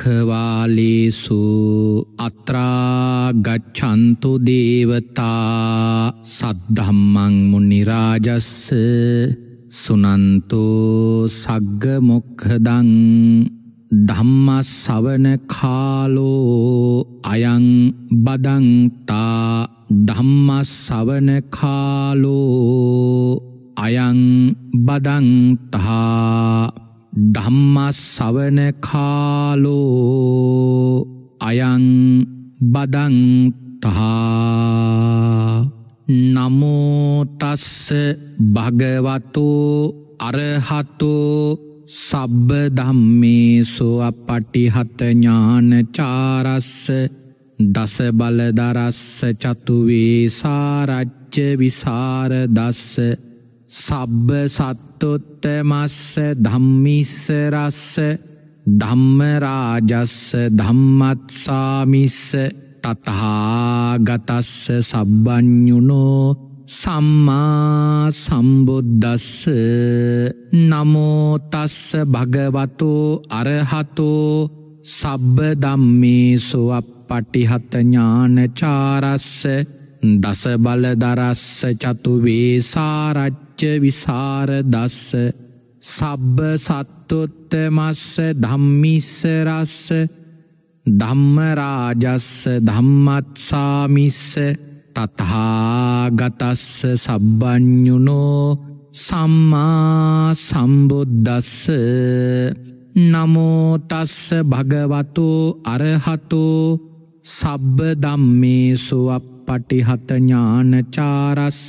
භක්කවාලේසු අත්‍රාගච්චන්තු දේවතා සද්ධම්මං මුනිරාජස්ස සුනන්තෝ සග්ග මොක්හදං ධම්මස් සවන කාලෝ අයං බදංතා ධම්මස් සවන කාලෝ අයං බදංතා ධම්ම සවන කාලෝ අයං බදන්තහා නමෝතස්ස භගවතු අරහතු සබ්බ ධම්මේසු අපටිහත ඥානචාරස්ස දස බලදරස්ස චතුවේ සාරච්ච විසාර දස්ස සබ්බ සත් සත්තොත්තමස්ස ධම්මිස්ස රස්ස ධම්මරාජස්ස ධම්මත්සාමිස්ස තතහාගතස්ස සබ්බ්ඥුනෝ සම්මා සම්බුද්ධස්ස නමෝතස්ස භගවතෝ අරහතෝ සබ්බ දම්මේසු අප පටිහතඥානචාරස්ස දසබලදරස්ස චතුවේ සාරච්ච පච්ච විසාර දස්ස සබ්බ සත්තොත්ත මස්ස ධම්මිස්සරස්ස ධම්මරාජස්ස ධම්මත්සාමිස්ස තතහාගතස්ස සබ්බ්ඥුනෝ සම්මා සම්බුද්දස්ස නමෝතස්ස භගවතු අරහතු සබ්බ දම්මේසුව පටිහතඥානචාරස්ස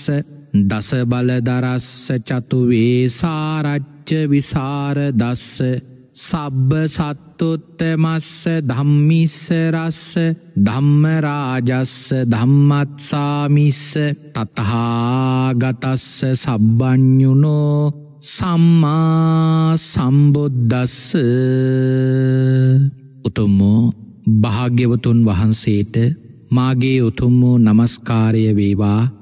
දසබලදරස්ස චතුවේ සාරච්ච විසාර දස්ස සබ්බ සත්තුත්තමස්ස ධම්මිස්සරස්ස ධම්මරාජස්ස ධම්මත්සාමිස්ස තතහාගතස්ස සබ්බ්ඥුනෝ සම්මා සම්බුද්ධස්ස උතුම්මෝ භාග්‍යවතුන් වහන්සේට මාගේ උතුම්මෝ නමස්කාරය වේවා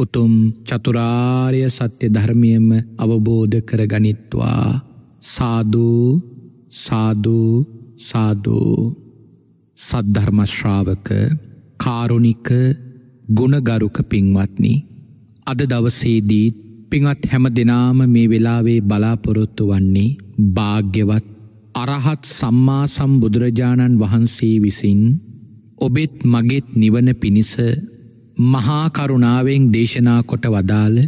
උතුම් චතුරාර්ය සත්‍ය ධර්මියම අවබෝධ කරගනිත්වා සාධූ සාධූ සාධූ සද්ධර්මශ්‍රාවක කාරුණික ගුණගරුක පින්වත්නි අද දවසේදීත් පිංවත් හැම දෙනාම මේ වෙලාවේ බලාපොරොත්තු වන්නේ භාග්‍යවත් අරහත් සම්මා සම්බුදුරජාණන් වහන්සේ විසින් ඔබෙත් මගෙත් නිවන පිණිස මහා කරුණාවෙන් දේශනා කොට වදාළ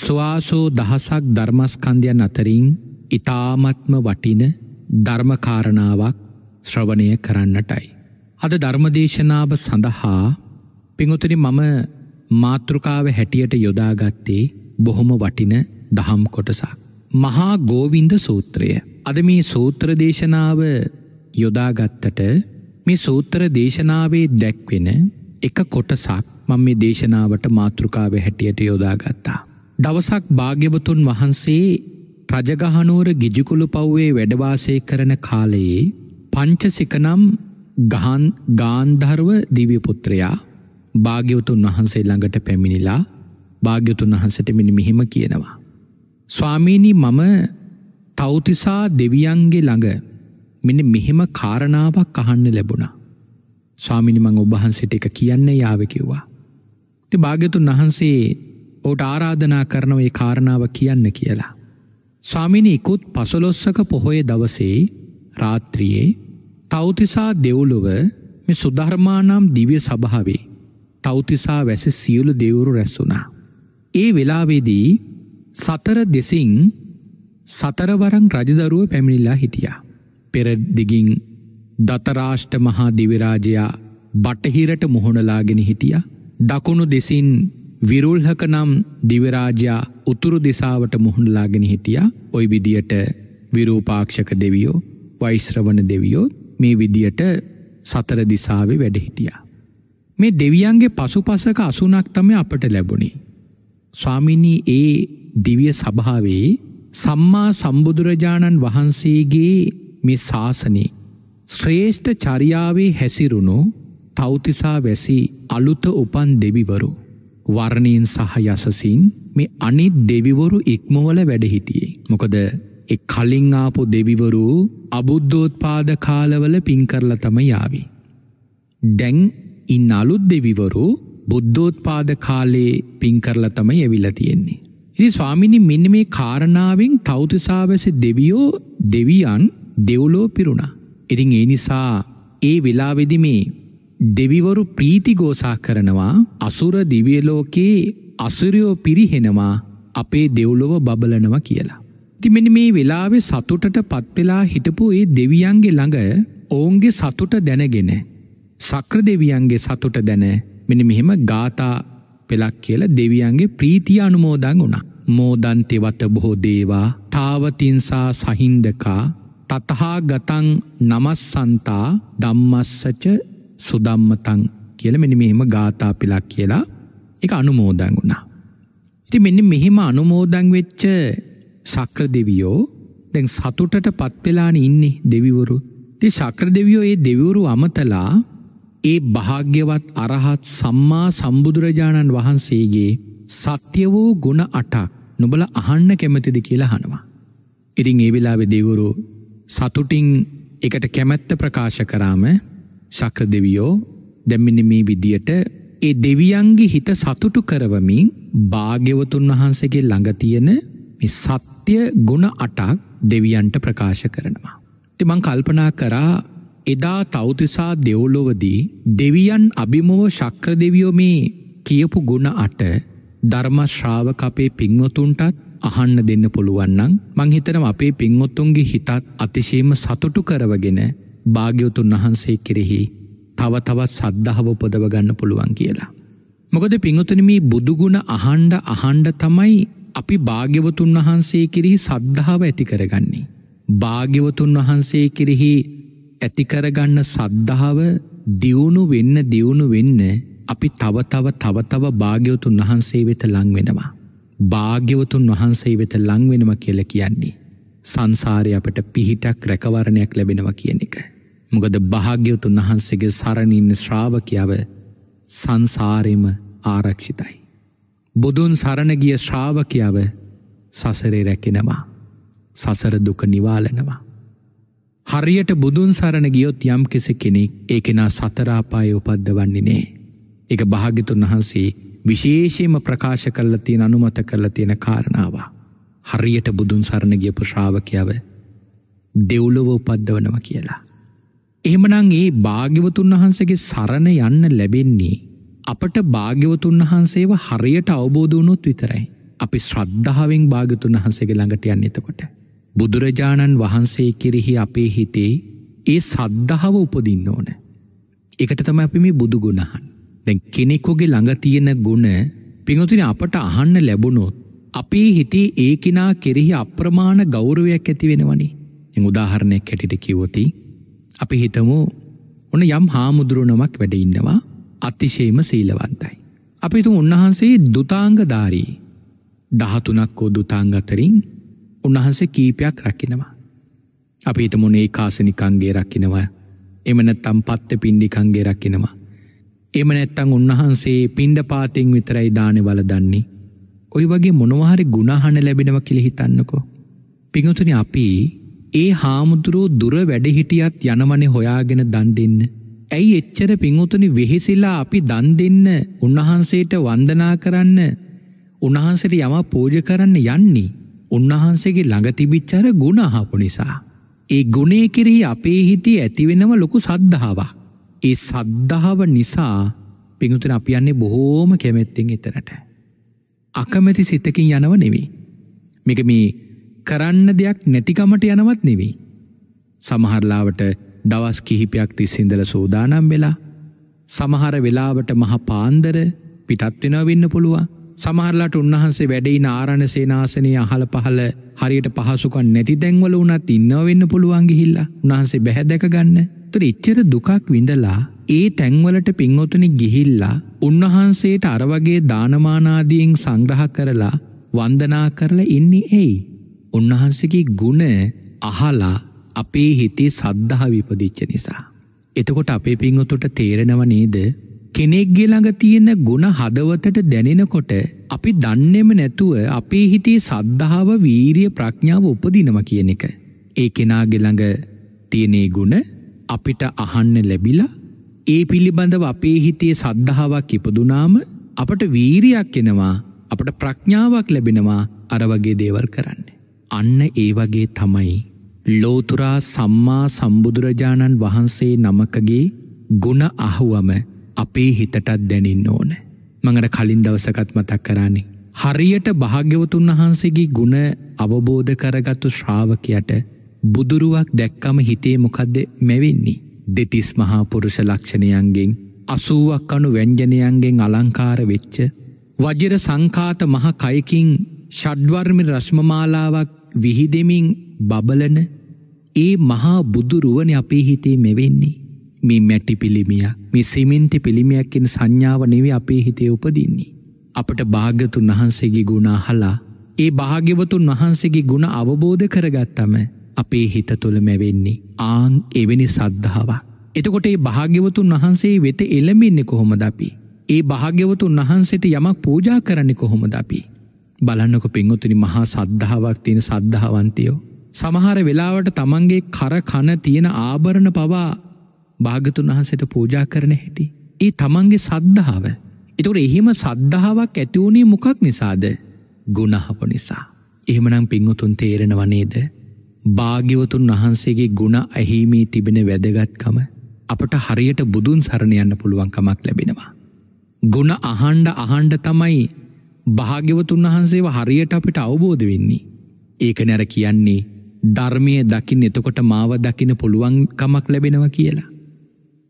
ස්වාසෝ දහසක් ධර්මස්කන්ධයන් අතරින් ඊ타මත්ම වටින ධර්මකාරණාවක් ශ්‍රවණය කරන්නටයි. අද ධර්මදේශනාව සඳහා පිඟුතුනි මම මාතෘකාව හැටියට යොදාගත්තේ බොහොම වටින දහම් කොටසක්. මහා ගෝවින්ද සූත්‍රය. අද මේ සූත්‍ර දේශනාව යොදාගත්තට මේ සූත්‍ර දේශනාවේ දැක්වෙන එක කොටසක් මං මේ දේශනාවට මාතෘකාව හැටියට යොදාගත්තා. දවසක් භාග්‍යවතුන් වහන්සේ රජගහනුවර ගිජිකුළු පව්වේ වැඩවාසය කරන කාලයේ පංචසිකනම් ගහන් ගාන්ධර්ව දිව්‍යපුත්‍රයා භාග්‍යවතුන් වහන්සේ ළඟට පැමිණිලා භාග්‍යතුන් වහන්සට මෙනි මෙහෙම කියනවා. ස්වාමීණී මම තෞතිසා දෙවියන්ගේ ළඟ මෙන මෙහෙම කාරණාවක් අහන්න ලැබුණා. ස්වාමිනිමං ඔබහන්සට එක කියන්න යාවකිව්වා. භාගතුන් වහන්සේ ඕට ආරාධනා කරනවේ කාරණාව කියන්න කියලා. ස්වාමිනිකුත් පසලොස්සක පොහොය දවසේ රාත්‍රියයේ තෞතිසා දෙව්ලොව මෙ සුධර්මානම් දිව්‍ය සභාවේ තෞතිසා වැස සියලු දෙවුරු රැස්සුනා. ඒ වෙලාවේදී සතර දෙසින් සතරවරං රජදරුව පැමිණිල්ලා හිටියා. පෙර දිගින් දතරාෂ්ට මහා දිවිරාජයා බටහිරට මුහුණලාගෙන හිටියා දකුණු දෙසින් විරුල්හක නම් දිවරාජා උතුරු දෙසාවට මුහුණලාගෙන හිටියා ඔයි විදියට විරූපාක්ෂක දෙවියෝ වෛශ්‍රවන දෙවියෝ මේ විදියට සතර දිසාවේ වැඩහිටියා. මේ දෙවියන්ගේ පසු පසක අසුනක් තම අපට ලැබුණේ. ස්වාමිණී ඒ දිවිය සභාවේ සම්මා සම්බුදුරජාණන් වහන්සේගේ මේ ශාසනය ශ්‍රේෂ්ඨ චරියාවේ හැසිරුණු තෞතිසා වැසි අලුත උපන් දෙවිවරු වර්ණයෙන් සහ යසසින් මේ අනිත් දෙවිවරු ඉක්මවල වැඩහිටියේ. මොකද එක් කලින් ආපු දෙවිවරු අබුද්ධෝත්පාද කාලවල පින්කරල තම යාවි. දැන් ඉන් අලුත් දෙවිවරු බුද්ධෝත්පාද කාලයේ පින්කරල තම යවිල තියෙන්නේ. ඉරි ස්වාමිණි මෙන්න මේ කාරණාවෙන් තෞතිසාවැස දෙවියෝ දෙවියන් දෙව්ලෝ පිරුණා. ඉතින් ඒ නිසා ඒ වෙලාවෙදි මේ දෙවිවරු ප්‍රීතිගෝසා කරනවා අසුර දිවියලෝකයේ අසුරයෝ පිරිහෙනවා අපේ දෙව්ලොව බබලනවා කියලා. තිමෙන මේ වෙලාවෙ සතුටට පත්වෙලා හිටපු ඒ දෙවියන්ගේ ළඟ ඔවුන්ගේ සතුට දැනගෙන. සක්‍ර දෙවියන්ගේ සතුට දැන මෙන මෙහෙම ගාතා පෙලක් කියල දෙවියන්ගේ ප්‍රීතිය අනුමෝදන් වුණා. මෝදන්තෙවත බොහෝ දේවා තාවතිංසා සහින්දකා තතහා ගතන් නමස්සන්තා දම්මස්සච සුදම්මතං කියල මෙනි මෙහෙම ගාථා පිලක් කියලා එක අනුමෝදන් වුණා. ඉති මෙන්න මෙහෙම අනුමෝදං වෙච්ච ශක්‍ර දෙවියෝ දැන් සතුටට පත්වෙලාන ඉන්නේ දෙවිවරු. ති ශක්‍ර දෙවියෝ ඒ දෙවිවරු අමතලා ඒ භාග්‍යවත් අරහත් සම්මා සම්බුදුරජාණන් වහන්සේගේ සත්‍ය වූ ගුණ අටක් නොබල අහන්න කැමතිද කියලා හනවා. ඉතින් ඒ වෙලාවෙ දෙවුරු සතුටින් එකට කැමැත්ත ප්‍රකාශ කරාම ශක්‍ර දෙවියෝ දැමින මේ විදියට ඒ දෙවියන්ගේ හිත සතුටු කරවමින් භාග්‍යවතුන් වහන්සේගේ ළඟ තියෙන මේ සත්‍ය ගුණ අටක් දෙවියන්ට ප්‍රකාශ කරනවා. ඉතින් මං කල්පනා කරා එදා තෞතිසා දෙව්ලොවදී දෙවියන් අභිමව ශක්‍ර දෙවියෝ මේ කියපු ගුණ අට ධර්ම ශ්‍රාවක අපේ පින්වතුන්ටත් අහන්න දෙන්න පුළුවන් නම් මං හිතනවා අපේ පින්වතුන්ගේ හිතත් අතිශයම සතුටු කරවගෙන භාග්‍යවතුන් වහන්සේ කෙරෙහි තව තවත් සද්ධාව උපදවගන්න පුළුවන් කියලා. මොකද පිංහතනම බුදුගුණ අහන්ඩ අහන්ඩ තමයි අපි භාග්‍යවතුන් වහන්සේ කිරෙහි සද්ධාව ඇති කරගන්නේ. භාග්‍යවතුන් වහන්සේ කිරෙහි ඇතිකරගන්න සද්ධාව දියුණු වෙන්න දියුණු වෙන්න අපි තව තව තව තව භාග්‍යවතුන් වහන්සේ වෙත ලංවෙනවා. භාග්‍යවතුන් වහන්සේ වෙත ලංවෙනම කියල කියන්නේ. සංසාරය අපට පිහිටක් රැකවරණයක් ලැබෙනවා කියන එක. මොකද භාග්‍යවතුන් වහන්සේගේ සරණින්න ශ්‍රාවකියාව සංසාරෙම ආරක්ෂිතයි. බුදුන් සරණගිය ශ්‍රාවකියාව සසරේ රැකෙනවා. සසර දුක නිවාලනවා. හරියට බුදුන් සරණ ගියොත් යම් කෙසෙ කෙනෙක් ඒ කෙනා සතරාපාය උපද්දවන්නේ නෑ. එක භාගිතුන් වහන්සේ විශේෂයම ප්‍රකාශ කරල තියෙන අනුමත කරලා තියෙන කාරණාවා. හරියට බුදුන් සරණ ගියපු ශ්‍රාවකියාව දෙව්ලොව උපද්දවනව කියලා. එහෙමනම් ඒ භාග්‍යවතුන් වහන්සේගේ සරණ යන්න ලැබෙන්නේ අපට භාග්‍යවතුන් වහන්සේව හරියට අවබෝධ වුණොත් විතරයි. අපි ශ්‍රද්ධාවෙන් භාගතුන් වහන්සේගේ ළඟට යන්න එතකොට. බුදුරජාණන් වහන්සේ කිරෙහි අපේ හිතේ ඒ සද්ධාව උපදින්න ඕන. එකට තම අපි මේ බුදු ගුණහන්. දැන් කෙනෙක්කෝගේ ළඟ තියෙන ගුණ පිඟතුන අපට අහන්න ලැබුණොත් අපේ හිතේ ඒ කෙනා කෙරෙහි අප්‍රමාණ ගෞරවයක් ඇති වෙනවනි. උදාහරණයක් හැටිට කිව්වොතිී අපි හිතමු ඔන යම් හාමුදුරුවනමක් වැඩඉන්නවා අතිශේම සීලවන්තයි. අපි තු උන්වහන්සේ දුතාංගධාරී දහතුනක්කෝ දුතාංගතරින් උන්වහන්සේ කීපයක් රකිනවා. අපි හිතමුණ ඒ කාසනිකංගේ රකිනවා එමනැත්තම් පත්ත පින්ඩිකංගේ රකිනවා. එම නැත්තං උන්වහන්සේ පින්ඩ පාතිං විතරයි දානෙ වලදන්නේ. ඔයි වගේ මොනවාහරි ගුණහන ලැබෙනව කියලෙහිතන්නකෝ. පිඟතුනි අපි ඒ හාමුදුරුව දුර වැඩහිටියත් යනවනේ හොයාගෙන දන් දෙන්න. ඇයි එච්චර පිංහුතුනි වෙහෙසිලා අපි දන් දෙන්න උන්වහන්සේට වන්දනා කරන්න උන්වහන්සට යම පූජ කරන්න යන්නේ. උන්වහන්සේගේ ළඟතිබිච්චර ගුණහාපු නිසා. ඒ ගුණේ කිරෙහි අපේ හිතේ ඇතිවෙනම ලොකු සද්ධාවක්. ඒ සද්ධාව නිසා පිංහුතුන අප යන්නේ බොහෝම කැමැත්තෙන් එතරට. අකමැති සිතකින් යනව නෙවී. මේක මේ කරන්න දෙයක් නැතිකමට යනවත් නෙවෙයි. සමහරලාවට දවස් කිහිපයක් තිස්සිඳල සූදානම් වෙලා සමහර වෙලාවට මහ පාන්දර පිටත්වෙනවා වෙන්න පුළුවන් සමහරලාට උන්වහන්සේ වැඩයින ආරණ සේනාසනය අහල පහල හරියට පහසුකන් නැති දැන්වල වනත් ඉන්නව වෙන්න පුළුවන් ගිහිල්ලා උන්හන්සේ බැහැදැක ගන්න තුර ඉච්චර දුකක් විඳලා ඒ තැන්වලට පින්වතුනි ගිහිල්ලා උන්වහන්සේට අරවගේ දානමානාදීෙන් සංග්‍රහ කරලා වන්දනා කරලා ඉන්නේ ඇයි. උන්වහන්සේගේ ගුණ අහලා අපේ හිතේ සද්ධහ විපදිච්ච නිසා. එතකොට අපේ පින්වතුට තේරෙනව නේද කෙනෙක්ගේ ළඟ තියෙන ගුණ හදවතට දැනෙනකොට අපි දන්නෙම නැතුව අපේ හිතේ සද්ධාව වීරිය ප්‍රඥාව උපදිනව කියන එක. ඒ කෙනාගේ ළඟ තියෙනේ ගුණ අපිට අහන්න ලැබිලා ඒ පිළිබඳව අපේ හිතේ සද්ධාවක් ඉපදුනාම අපට වීරියක් එනවා අපට ප්‍රඥාවක් ලැබෙනවා අර වගේ දේවල් කරන්න. අන්න ඒ වගේ තමයි. ලෝතුරා සම්මා සම්බුදුරජාණන් වහන්සේ නමකගේ ගුණ අහුවම අපේ හිතටත් දැනින්න ඕන. මඟට කලින් දවසකත් මතක් කරන්නේ. හරියට භාග්‍යවතුන් වහන්සේගේ ගුණ අවබෝධ කරගත්තු ශ්‍රාවකයට බුදුරුවක් දැක්කම හිතේ මොකදද මැවෙන්නේ. දෙතිස් මහා පුරුෂ ලක්ෂණයන්ගෙන් අසූුවක් අනු වැංජනයන්ගෙන් අලංකාර වෙච්ච. වජර සංකාත මහ කයකින් ෂඩ්වර්ම රශ්මමාලාවක් විහිදෙමින් බබලන ඒ මහා බුදුරුවන අපේ හිතේ මෙවෙන්නේ. මේ මැටි පිළිමිය මේ සිමින්ති පිළිමියක් කියෙන සංඥාව නෙවේ අපේ හිතේ උපදින්නේ. අපට භාග්‍යතුන් වහන්සේගේ ගුණ අහලා ඒ භාග්‍යවතුන් වහන්සේගේ ගුණ අවබෝධ කරගත්තම අපේ හිත තුළ මැවෙන්නේ ආං එවැනි සද්ධාවක්. එතකොට ඒ භාග්‍යවතුන් වහන්සේ වෙත එළඹෙන්නේ කොහොමද අපි. ඒ භාග්‍යවතුන් වහන්සේට යමක් පූජා කරන්නේ කොහොමද අපි. බලන්නක පින්ගොත්තනි මහා සද්ධාවක් තියෙන සද්ධාවන්තියෝ. සමහර වෙලාවට තමන්ගේ කර කන තියෙන ආභරණ පවා භාගතුන් වහසට පූජා කරන හැටි. ඒ තමන්ගේ සද්ධාව. එතකට එහෙම සද්ධාවක් ඇතිවුණේ මොකක් නිසාද ගුණහප නිසා. එහෙමනම් පිංහුතුන් තේරෙන වනේද. භාග්‍යවතුන් වහන්සේගේ ගුණ ඇහිමේ තිබෙන වැදගත්කම අපට හරියට බුදුන් සරණයන්න පුළුවන්කමක් ලැබෙනවා. ගුණ අහන්ඩ අහන්ඩ තමයි භාග්‍යවතුන් වහන්සේව හරියට අපිට අවබෝධ වෙන්නේ. ඒක නැර කියන්නේ ධර්මය දකිින් එතකොට මාව දකින පුළුවන් කමක් ලැබෙනවා කියලා.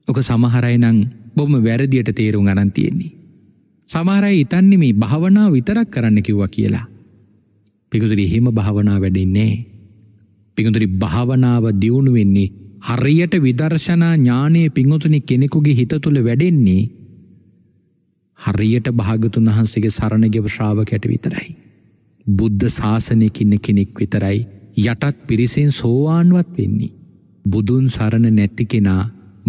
ඕක සමහරයිනං බොම වැරදියට තේරුම් අනන්තියෙන්නේ. සමාරයි ඉතන්නේ මේ භාවනා විතරක් කරන්න කිව්වා කියලා. පිකුතුරි එහෙම භාවනා වැඩෙන්නේ. පිකුතුරි භාවනාව දියුණු වෙන්නේ හරියට විදර්ශනා ඥානයේ පිංගුතුනි කෙනෙකුගේ හිත තුළ වැඩෙන්නේ හරියට භාගතුන් වහන්සේගේ සරණගෙව ශ්‍රාවකයට විතරයි. බුද්ධ ශාසනයකින්න කෙනෙක් විතරයි යටත් පිරිසෙන් සෝවාන්වත් වෙන්නේ. බුදුන් සරණ නැති කෙනා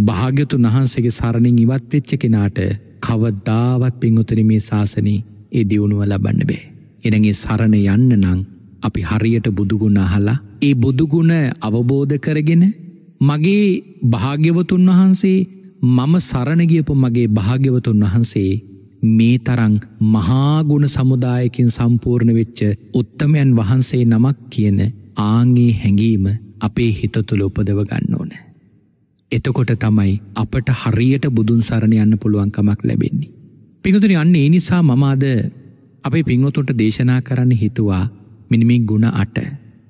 භාග්‍යතුන් වහන්සේගේ සරණින් ඉවත් වෙච්ච කෙනාට කවදාවත් පින්වතුනි මේ ශාසනේ ඒ දියුණුව ලබන්න බෑ. එනගේ සරණ යන්න නම් අපි හරියට බුදුගුණ අහලා ඒ බුදුගුණ අවබෝධ කරගෙන මගේ භාග්‍යවතුන් වහන්සේ මම සරණ ගියපු මගේ භාග්‍යවතුන් වහන්සේ මේ තරං මහාගුණ සමුදායකින් සම්පූර්ණ වෙච්ච උත්තමයන් වහන්සේ නමක් කියන ආංගේ හැඟීම අපේ හිත තුළ උපදව ගන්න ඕන. එතකොට තමයි අපට හරියට බුදුන් සරණ යන්න පුළුවන්කමක් ලැබෙන්නේ. පිඟතුනි අන්න ඒ නිසා මම අද අපේ පින්වතුන්ට දේශනා කරන්න හිතුවා මෙන්න මේ ගුණ අට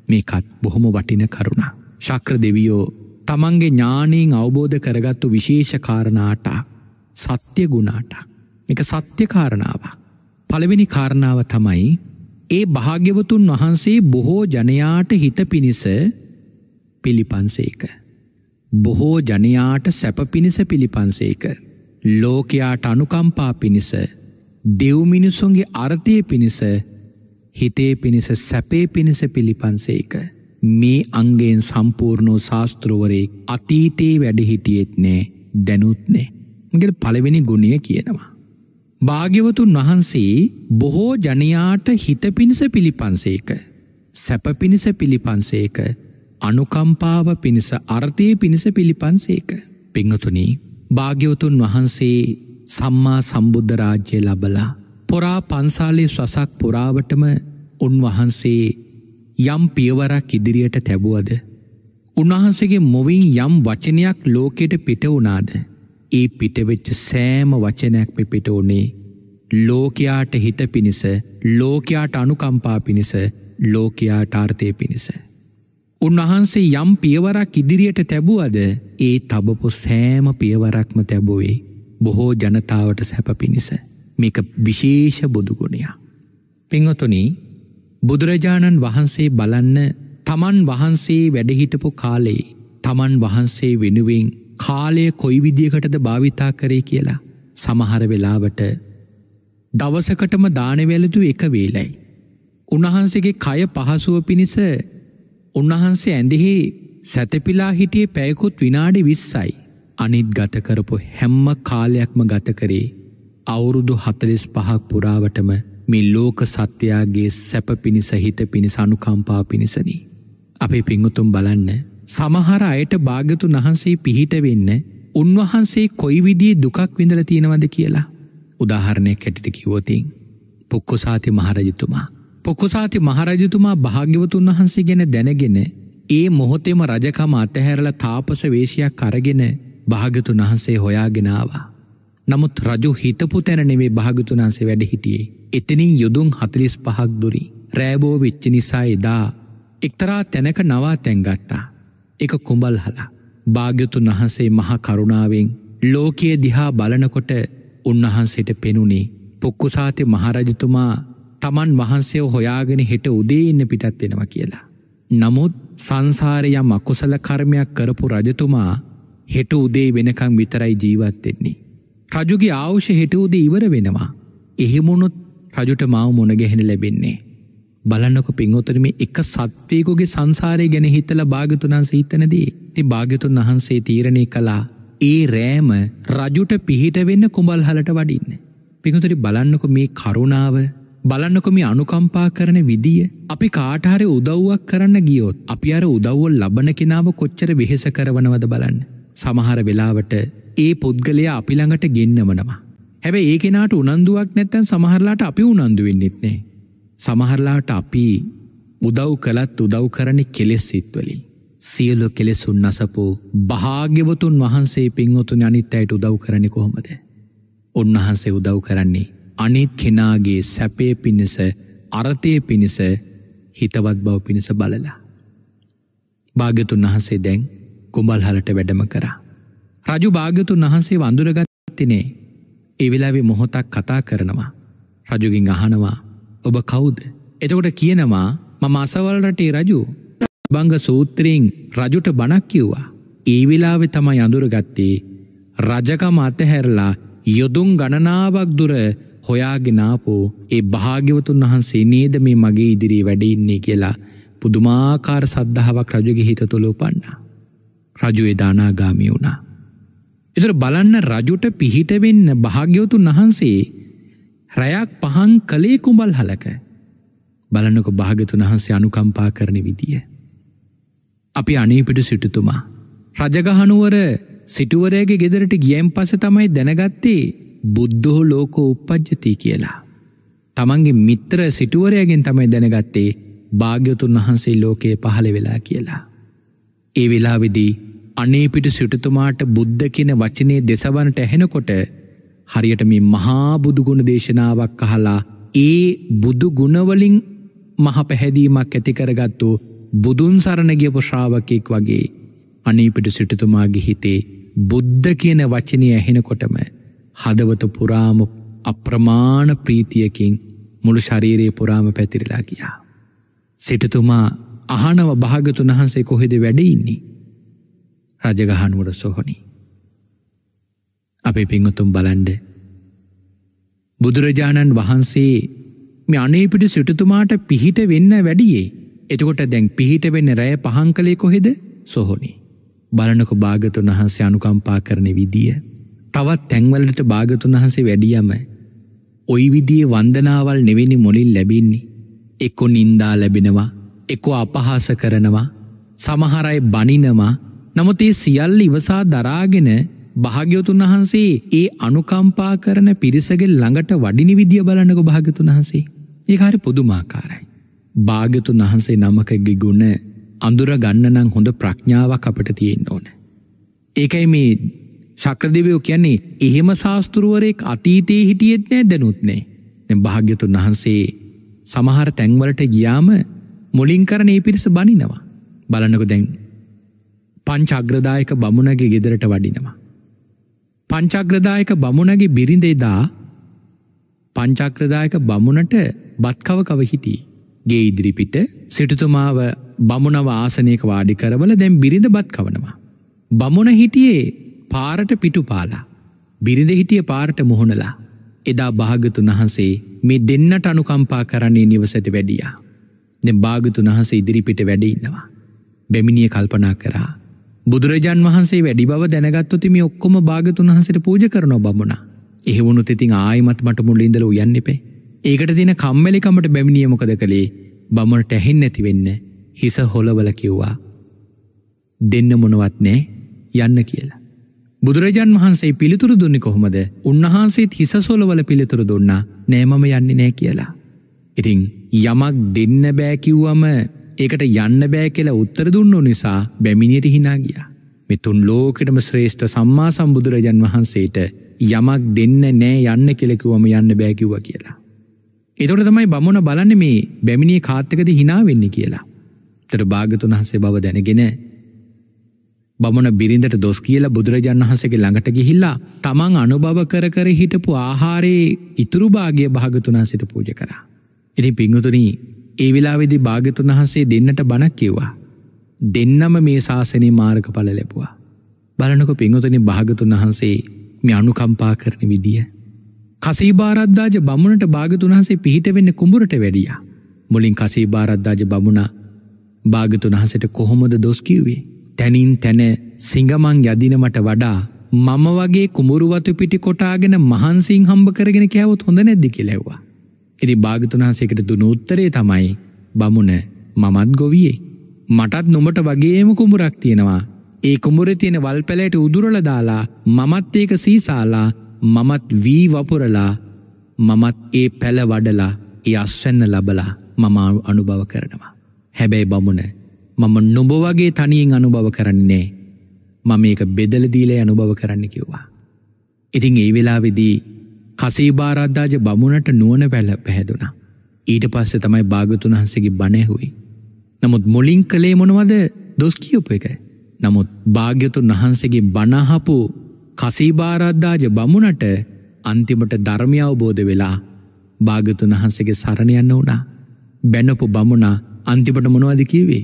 මේකත් බොහොම වටින කරුණා. ශක්‍ර දෙවියෝ තමන්ගේ ඥානයෙන් අවබෝධ කරගත්තු විශේෂ කාරණාටක් සත්‍ය ගුණාටක් එක සත්‍ය කාරණාවක්. පළවෙනි කාරණාව තමයි ඒ භාග්‍යවතුන් වහන්සේ බොහෝ ජනයාට හිත පිණිස පිළිපන්සේක. බොහෝ ජනයාට සැප පිණිස පිළිපන්සේක. ලෝකයාට අනුකම්පා පිණිස දෙව්මිනිසුන්ගේ අර්ථය පිණිස හිතේ පිණිස සැපේ පිණිස පිළිපන්සේක. මේ අංගෙන් සම්පූර්ණෝ ශාස්තෘවරේ අතීතයේ වැඩිහිටියෙත් නෑ දැනුත්නේ. මගල පළවෙනි ගුණය කියනවා. භාග්‍යවතුන් වහන්සේ බොහෝ ජනයාට හිත පිණිස පිළිපන්සේක සැප පිණිස පිළිපන්සේක අනුකම්පාව පිණිස අර්ථය පිණිස පිළිපන්සේක පිංහතුනි භාග්‍යවතුන් වහන්සේ සම්මා සම්බුද්ධ රාජ්‍ය ලබලා පොරා පන්සාලේ සසක් පුරාවටම උන්වහන්සේ යම් පියවරක් ඉදිරියට තැබුවද උන්වහන්සේගේ මොවින් යම් වචනයක් ලෝකෙට පිට වුණාද ඒ පිටවෙච්ච සෑම වචනයක් මෙ පිට ඕනේ ලෝකයාට හිත පිණිස ලෝකයාට අනුකම්පා පිණිස ලෝකයාට ආර්ථය පිණිස. උන්වහන්සේ යම් පියවරක් ඉදිරියට තැබුවද ඒ තබපු සෑම පියවරක්ම තැබුවේ බොහෝ ජනතාවට සැප පිණිස මේක විශේෂ බොදුගුණයා. පිංහතුනි බුදුරජාණන් වහන්සේ බලන්න තමන් වහන්සේ වැඩහිටපු කාලේ තමන් වහන්සේ වෙනුවෙන් කාලය කොයි විදිහකටද භාවිතා කරේ කියලා සමහර වෙලාවට දවසකටම දානවැලතු එක වේලයි. උන්වහන්සේගේ කය පහසුව පිණිස උන්වහන්සේ ඇඳෙහි සැතපිලා හිටියේ පැයකුත් විනාඩි විස්සයි. අනිත් ගතකරපු හැම්ම කාලයක්ම ගතකරේ අවුරුදු හතලෙස් පහක් පුරාවටම මේ ලෝක සත්‍යයාගේ සැප පිණිස හිත පිණිස අනුකම්පා පිණිසනී. අපේ පිංගුතුම් බලන්න සමහර අයට භාගතුන් වහන්සේ පිහිට වෙන්න උන්වහන්සේ කොයි විදිහේ දුකක් විඳලා තියෙනවද කියලා උදාහරණයක් ඇටිට කිව්වොතින් පොක්කොසාති මහරජතුමා පොක්කොසාති මහරජතුමා භාග්‍යවතුන් වහන්සේ ගැන දැනගෙන ඒ මොහොතේම රජකම අතහැරලා තාපස වේශයක් අරගෙන භාගතුන් වහන්සේ හොයාගෙන ආවා නමුත් රජු හිතපු තැන නෙමේ භාගතුන් වහන්සේ වැඩ හිටියේ එතනින් යොදුන් 45ක් දුරින් රෑබෝ වෙච්ච නිසා එදා එක්තරා තැනක නවා තැන් ගත්තා එක කුඹල් හලා. භාග්‍යතුන් වහන්සේ මහා කරුණාවෙන් ලෝකයේ දිහා බලනකොට උන්වහන්සේට පෙනුණේ. පුක්කුසාති මහරජතුමා තමන් වහන්සේ හොයාගෙන හෙට උදේ ඉන්න පිටත් වෙනවා කියලා. නමුත් සංසාරයම් අකුසල කර්මයක් කරපු රජතුමා හෙට උදේ වෙනකං විතරයි ජීවත්වෙෙන්නේ. රජුගේ ආවුෂ හෙට උදේ ඉවර වෙනවා. එහෙමුණුත් රජුට මාව මොනගැහෙන ලැබෙන්නේ. බලන්නක පින්වතුන මේ එක සත්වයකුගේ සංසාරය ගැන හිතල භාගතුනන් සහිතනදී ති භාගතුන් වහන්සේ තීරණය කලා ඒ රෑම රජුට පිහිට වෙන්න කුඹල් හලට වඩින්න. පිහතුරි බලන්නක මේ කරුණාව බලන්නක මේ අනුකම්පා කරන විදිිය අපි කාටහර උදව්වක් කරන්න ගියොත් අපි අර උදව්වල් ලබන කෙනාව කොච්චර වෙහෙස කරවනවද බලන්න. සමහර වෙලාවට ඒ පුද්ගලයා අපි ළඟට ගෙන්නවනවා. හැබැ ඒ කෙනට උනන්දුවක් නැත්තැන් සමහරලාට අපි උනන්දු වෙන්නෙත්නේ. සමහරලාට අපි උදව් කළත් උදව් කරණ කෙලෙස් සිත්වලින්. සියලු කෙලෙසුන් නසපෝ භාග්‍යවතුන් වහන්සේ පින්වතුන් අනිත් අයට උදව් කරණි කොහොමද. උන්වහන්සේ උදව් කරන්නේ. අනිත් කෙනාගේ සැපේ පිණිස අරථය පිණිස හිතවත් බව පිණිස බලලා. භාග්‍යතුන් වහන්සේ දැන් කුඹල් හලට වැඩම කරා. රජු භාග්‍යතුන් වහන්සේ වඳුරගත්තිනේ එවිලාවෙ මොහොතක් කතා කරනවා. රජුගින් අහනවා ඔබ කවුද. එතකොට කියනවා මම අසවල්රටේ රජු බංග සූත්‍රයෙන් රජුට බණක් කිව්වා. ඒ විලාවෙ තමයි අඳුරගත්තේ රජකම අතහැරලා යොදුන් ගණනාවක් දුර හොයාගෙනාපෝ ඒ භාග්‍යවතුන් වහන්සේ නේද මේ මගේ ඉදිරී වැඩඉන්නේ කියලා පුදුමාකාර සද්ධාවක් රජුගේ හිත තුළ උපන්න. රජු එදානාගාමි වුණා. එතුර බලන්න රජුට පිහිට වෙන්න භාග්‍යවතුන් වහන්සේ රැයක් පහන් කළේ කුඹල් හලක බලන්නක භාගතුන් වහන්සේ අනුකම්පා කරන විදිිය. අපි අනේපිට සිටුතුමා. රජගහනුවර සිටුවරයගේ ගෙදරට ගියම් පස තමයි දැනගත්තේ බුද්ධහෝ ලෝකෝ උපද්ජති කියලා. තමන්ගේ මිත්‍ර සිටුවරයගෙන් තමයි දැනගත්තේ භාග්‍යතුන් වහන්සේ ලෝකයේ පහළ වෙලා කියලා. ඒ වෙලාවිදී අනේපිට සිටුතුමාට බුද්ධ කියන වචනේ දෙසවනට ඇහෙනකොට හරියට මේ මහා බුදුගුණ දේශනාවක් අහලා ඒ බුදුගුණවලින් මහ පැහැදීමක් ඇතිකරගත්තු බුදුන් සරණගියපු ශ්‍රාවකයෙක් වගේ අනීපිට සිටතුමාගේ හිතේ බුද්ධ කියන වචනය ඇහෙනකොටම හදවත පුරාම අප්‍රමාණ ප්‍රීතියකින් මුළු ශරීරයේ පුරාම පැතිරිලා ගියා. සිටතුමා අහනව භාගතුන් වහන්සේ කොහෙද වැඩඉන්නේ. රජගහනුවර සොහොනිි. අපි පිංහතුම් බලන්ඩ. බුදුරජාණන් වහන්සේ මේ අනේපිටි සිටතුමාට පිහිට වෙන්න වැඩියේ එතකොට දැන් පිහිට වෙන්න රෑ පහන් කළේ කොහෙද සොහොනි. බලනක භාගතුන් වහන්සේ අනුකම්පා කරන විදිිය. තවත් තැන්වලට භාගතුන් වහන්සේ වැඩියම. ඔයි විදිිය වන්දනාවල් නෙවෙනි මොලින් ලැබින්නේ. එක්කො නින්දා ලැබෙනවා එක්කො අපහාස කරනවා සමහරයි බනිනවා නමුත් ඒ සියල්ල ඉවසා දරාගෙන භාග්‍යවතුන් වහන්සේ ඒ අනුකම්පා කරන පිරිසගේ ළඟට වඩිනි විදිය බලන්නක භාග්‍යතුන් වහන්සේ. ඒක හරි පුදුමාකාරයි. භාග්‍යතුන් වහන්සේ නමකගේ ගුණ අඳුර ගන්න නම් හොඳ ප්‍රඥාවක් අපට තියෙන්න ඕන. ඒකයි මේ ශක්‍රදේවයෝ කියන්නේ එහෙම ශාස්තෘුවරයෙක් අතීතයේ හිටියෙත් නෑ දැනුත් නෑ. දැන් භාග්‍යතුන් වහන්සේ සමහර තැන්වලට ගියාම මුලින් කරන ඒ පිරිස බනිනවා. බලන්නකෝ දැන් පංච අග්‍රදායක බමුණගේ ගෙදරට වඩිනවා. පංචාග්‍රදායක බමුණගේ බිරිඳෙදා පංචාක්‍රදායක බමුණට බත්කව කව හිටී. ගේ ඉදිරිපිට සිටුතුමාව බමුණව ආසනයක වාඩි කරවල දැම් බිරිඳ බත් කවනවා. බමුණ හිටියේ පාරට පිටු පාලා. බිරිඳ හිටිය පාරට මුහුණලා. එදා භාගතුන් වහන්සේ මේ දෙන්නට අනුකම්පා කරන්නේ නිවසට වැඩියා. දෙ භාගතුන් වහස ඉදිරිපිට වැඩඉන්නවා. බැමිණිය කල්පනා කරා බුදුරජාන් වහන්සේ වැඩි බව දැනගත්තොති මේ ඔක්කොම භාගතුන් වහන්සේට පූජ කරනවා බමුණා. එහෙවුණොත් ඉතින් ආයිමත් මට මුල ඉඳලා උයන්න එපේ. ඒකට දින කම්මැලිකමට බැමිණිය මොකද කළේ? බමුණට ඇහෙන්නේ නැති වෙන්න හිස හොලවල කිව්වා. දෙන්න මොනවත් නෑ යන්න කියලා. බුදුරජාන් වහන්සේ පිළිතුරු දුන්නේ කොහොමද? උන්වහන්සේත් හිස සොලවල පිළිතුරු දුන්නා. නෑ මම යන්නේ නෑ කියලා. ඉතින් යමක් දෙන්න බෑ කිව්වම ඒකට යන්න බෑ කියලා උත්තර දුන්නු නිසා බැමිණියට හිනා ගියා. මෙතුන් ලෝකෙටම ශ්‍රේෂ්ඨ සම්මා සම්බුදුරජාන් වහන්සේට යමක් දෙන්න නෑ යන්න කෙලෙකුවම යන්න බෑකිව්වා කියලා. එතොට තමයි බමුණ බලන්න මේ බැමිණිය කාත්තකද හිනා වෙන්න කියලා. තර භාගතුන් වහන්සේ බව දැනගෙන බමුණ බිරිඳට දොස් කියලා බුදුරජාන් වහන්සේගේ ළඟට ගිහිල්ලා තමන් අනුභව කර කර හිටපු ආහාරයේ ඉතුරු භාගය භාගතුන් වහන්සේට පූජ කරා. ඉතින් පිංගුතුනි ඒ වෙලාවෙදි භාගතුන් වහන්සේ දෙන්නට බණ කිව්වා. දෙන්නම මේ ශාසනය මාර්ගඵල ලැබුවා. බලනකො පිංගුතුනි භාගතුන් වහන්සේ මේ අනුකම්පා කරන විදිය. කසීබාරද්දාජ බමුණට භාගතුන් වහන්සේ පිහිට වෙන්න කුඹුරට වැඩියා. මුලින් කසීබාරද්දාජ බමුණ භාගතුන් වහන්සේට කොහොමද දොස් කිව්වේ? තැනින් තැන සිංගමන් යදිනමට වඩා මම වගේ කුඹුරුවතු පිටි කොටාගෙන මහන්සිං හම්බ කරගෙන කෑවොත් හොඳ නැද්ද කියලා ඇහුවා. එති භාගතුන්හසේකට දුන උත්තරේ තමයි බමුණ මමත් ගොවියේ. මටත් නොමට වගේම කුඹුරක් තියෙනවා. ඒ කුඹුර තියෙන වල් පැලෑට උදුරල දාලා මමත් ඒක සීසාලා මමත් වී වපුරලා මමත් ඒ පැල වඩලා ඒ අස්වැන්න ලබලා මම අනුභව කරනවා. හැබැයි බමුණ මම නොබ වගේ තනියෙන් අනුභව කරන්නේ. මම ඒක බෙදලදීලේ අනුභව කරන්න කිව්වා. ඉතිං ඒ වෙලා වෙදී කසීභාරද්දාජ බමුණට නුවන පැල්ල පැහැදුනා. ඊට පස්සේ තමයි භාගතුන් වහන්සේගේ බණැහුයි. නමුත් මුලින් කළේ මොනවද දොස් කියපු එක. නමුත් භාග්‍යතුන් වහන්සේගේ බණහපු කසීභාරද්දාජ බමුණට අන්තිමට ධර්මය අවබෝධ වෙලා භාගතුන් වහන්සේගේ සරණයන්න වුණා. බැනපු බමුණ අන්තිමට මොනවද කිවේ.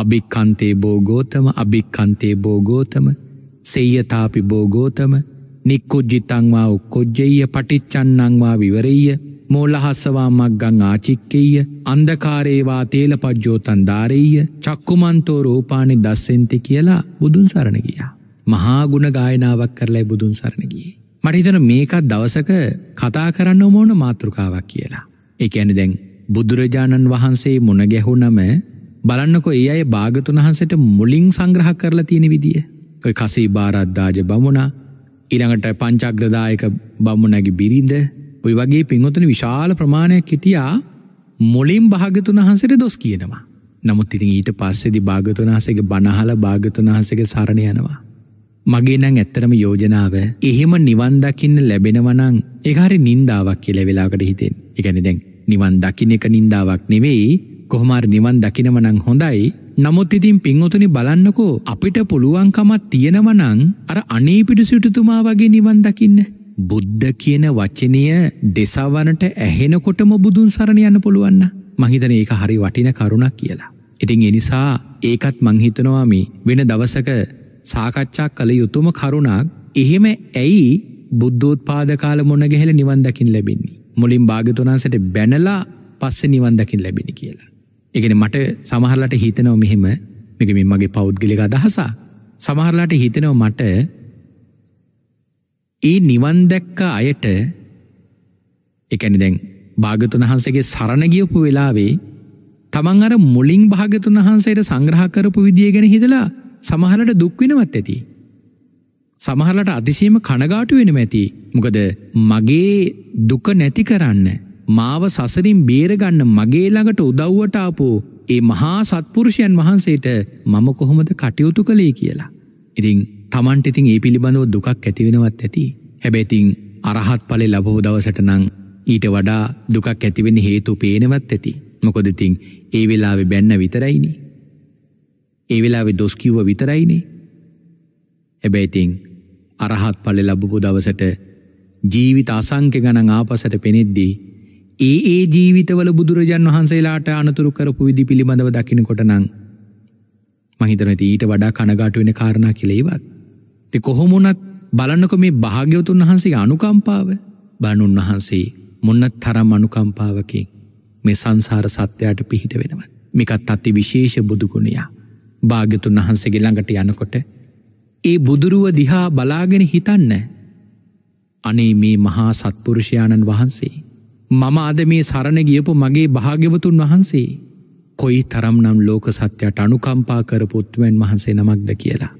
අභික්කන්තේ බෝගෝතම අභික්කන්තේ බෝගෝතම සෙය්‍යතාපි බෝගෝතම නික්කුජ්ජිතංවා උක්කොජ්ජෙය පටිච්චන්නංවා විවරෙය මෝලහස්සවා මක්ගං ආචික්කෙය අන්දකාරේවා තේල පජ්ජෝතන් ධාරෙය චක්කුමන්තෝ රෝපානි දස්සෙන්ති කියලා බුදුන් සරණ ගියා. මහාගුණ ගායනාවක් කරලයි බුදුන් සරණගිය. මටිතන මේකත් දවසක කතා කරන්න ඕමෝන මාතෘකාවක් කියලා. එකඇනි දැන් බුදුරජාණන් වහන්සේ මුණ ගැහුනම බලන්නකො ඒ අය භාගතුන් වහන්සට මුලින් සංග්‍රහ කරලා තියෙන විදිිය. ඔය කසේ භාරද්දාජ බමුණා ඊළඟට පංචාග්‍රදායක බම්මුණගේ බිරිඳ ඔය වගේ පින්වතුන විශාල ප්‍රමාණයක් හිටියා මොලින් භාගතුන වහන්සට දොස් කියනවා. නමුත් ඉතින් ඊට පස්සෙදි භාගතුන වහසගේ බනහල භාගතුන වහසගේ සරණ යනවා. මගේ නං ඇත්තරම යෝජනාව එහෙම නිවන් දකින්න ලැබෙනවනං ඒහරි නින්දාවක් කියල වෙලාකට හිතෙන් එකනි දැන් නිවන් දකින එක නින්දාවක් නෙවෙයි කොහොමර නිවන් දකිනවනං හොඳයි නමුත් ඉතින් පින්වතුනි බලන්නකෝ අපිට පුළුවන්කමක් තියෙනවනම් අර අනේපිඩු සිටුතුමා වගේ නිවන් දකින්න. බුද්ධ කියන වචනය දෙසවනට ඇහෙනකොටම බුදුන් සරණ යන්න පුළුවන්න. මහිතන ඒක හරි වටින කරුණක් කියලා. ඉතින් එනිසා ඒකත් මංහිතනවා මේ වෙන දවසක සාකච්ඡා කළ යුතුම කරුණක් එහෙම ඇයි බුද්ධෝත්පාද කාල මොනගැහෙල නිවන්දකින් ලැබෙන්නේ. මුලින් භාගතුනාන්සට බැනලා පස්ස නිවන්දකින් ලැබෙන කියලා. එකන මට සමහරලට හිතනව මෙහෙම මෙකමින් මගේ පෞද්ගලික අදහසා සමහරලාට හිතනව මට ඒ නිවන් දැක්ක අයට එකනි දැන් භාගතුන් වහන්සේගේ සරණ ගියපු වෙලාවේ තමන් අර මුලින් භාගතුන් වහන්සේට සංග්‍රහ කරපු විදිය ගැන හිදලා සමහරට දුක්වෙනවත් ඇති. සමහරලට අතිශයම කනගාටු වෙනම ඇති මොකද මගේ දුක නැති කරන්න මාව සසරින් බේරගන්න මගේ ළඟට උදව්වට ආපු ඒ මහා සත්පුරුෂයන් වහන්සේට මම කොහොමද කටයුතු කළේ කියලා. ඉතින් තමන්ට ඉතින් ඒ පිළිබඳව දුකක් ඇතිවෙනවත් ඇති. හැබැතින් අරහත් පලේ ලබෝ දවසට නං ඊට වඩා දුකක් ඇතිවෙන හේතු පේනවත් ඇති. මොකොදතින් ඒ වෙලාවෙ බැන්න විතරයිනි. ඒ වෙලාවෙ දොස්කිව්ව විතරයිනේ. හැබැයිතිං අරහත් පලෙ ලබපු දවසට ජීවිත අසංක ගණන් ආපසට පෙනෙද්දී ඒ ඒ ජීවිතවල බුදුරජන් වහන්සේලාට අනතුරු කරපු විදි පිළිබඳව දකින කොටනං. මහිතනති ඊට වඩා කනගාටුවෙන කාරණා කිලේවත්. ති කොහොමුණත් බලන්නක මේ භාග්‍යවතුන් වහන්සේ අනුකම්පාව බණුන් වහන්සේ මොන්නත් තරම් අනුකම්පාවකින් මේ සංසාර සත්‍යයට පිහිට වෙනව. මිකත් අත්ති විශේෂ බුදුගුණයා භාග්‍යතුන් වහන්සේගේ ළඟට යනකොට ඒ බුදුරුව දිහා බලාගෙන හිතන්න අනේ මේ මහා සත්පුරුෂයාණන් වහන්සේ මම අද මේ සරණ ගියපු මගේ භාග්‍යවතුන් වහන්සේ කොයි තරම්නම් ලෝක සත්‍යයට අනුකම්පා කරපොත්තුවෙන් වහන්සේ නමක්ද කියලා.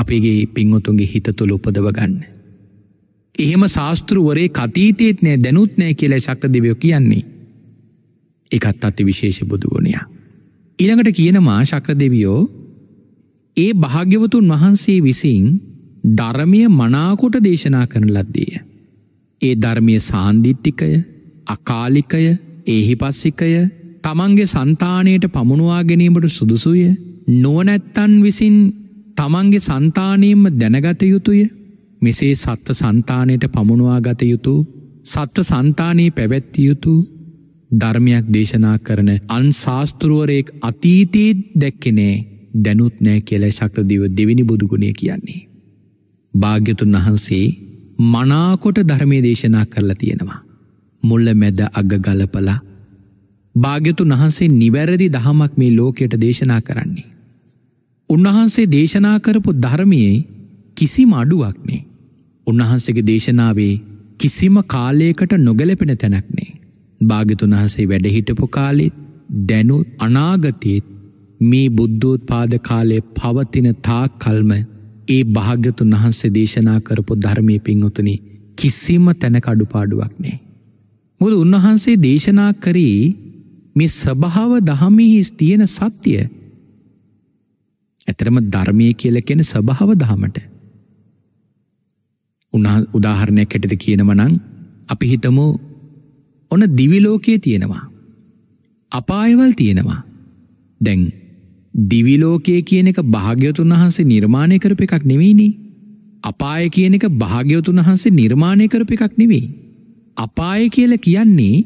අපේගේ පින්වතුන්ගේ හිත තුළ උපදව ගන්න. එහෙම ශාස්තෘුවරේ කතීතයත් නෑ දැනුත් නෑ කියලා ශක්‍ර දෙවයෝ කියන්නේ. එකත් අති විශේෂ බුදුවනයා. ඉළඟට කියනවා ශක්‍ර දෙවියෝ ඒ භාග්‍යවතුන් වහන්සේ විසින් ධර්මය මනාකොට දේශනා කරන ලද්දේය. ඒ ධර්මය සාන්දිිට්ටිකය අකාලිකය ඒහිපස්සිකය තමන්ගේ සන්තානයට පමුණවා ගැනීමට සුදුසුය නොනැත්තන් විසින් තමන්ගේ සන්තානීම දැනගත යුතුය මෙසේ සත්ව සන්තානයට පමුණවා ගත යුතු සත්ව සන්තානයේ පැවැත්තියුතු ධර්මයක් දේශනා කරන අන් ශාස්තෘුවරයෙක් අතීතයේ දැක්කෙනේ දැනුත් නෑ කියල ශක්‍රදිව දෙවිනි බුදුගුණේ කියන්නේ. භාග්‍යතුන් වහන්සේ මනාකොට ධර්මය දේශනා කරලා තියෙනවා. මුල්ල මැද අග ගලපලා භාග්‍යතු වහන්සේ නිවැරදි දහමක් මේ ලෝකයට දේශනා කරන්නේ. උන්වහන්සේ දේශනා කරපු ධර්මයේ කිසිම අඩුවක්නේ. උන්වහන්සේගේ දේශනාවේ කිසිම කාලයකට නොගැලපෙන තැනක්නේ. භාග්‍යතුන් වහන්සේ වැඩහිටපු කාලෙත් දැනුත් අනාගතයේත් මේ බුද්ධෝත්පාද කාලය පවතින තාක් කල්ම ඒ භාග්‍යතුන් වහන්සේ දේශනා කරපු ධර්මය පින්වතුනි කිසිම තැනකඩු පාඩුවක් නෑ. මුද උන්වහන්සේ දේශනා කරී මේ ස්භාව දහමිහි තියෙන සත්‍යය ඇතරම ධර්මය කියල කෙන ස්භාව දහමට උදාහරණයක් ඇටද කියනවනං අපි හිතමු ඔන දිවිලෝකයේ තියෙනවා අපායවල් තියෙනවා දැන් දිවිලෝකයේ කියන එක භාග්‍යවතුන් වහන්සේ නිර්මාණය කරපු එකක් නෙවෙයිනේ. අපාය කියන එක භාග්‍යවතුන් වහන්සේ නිර්මාණය කරපු එකක් නෙවෙයි. අපාය කියලා කියන්නේ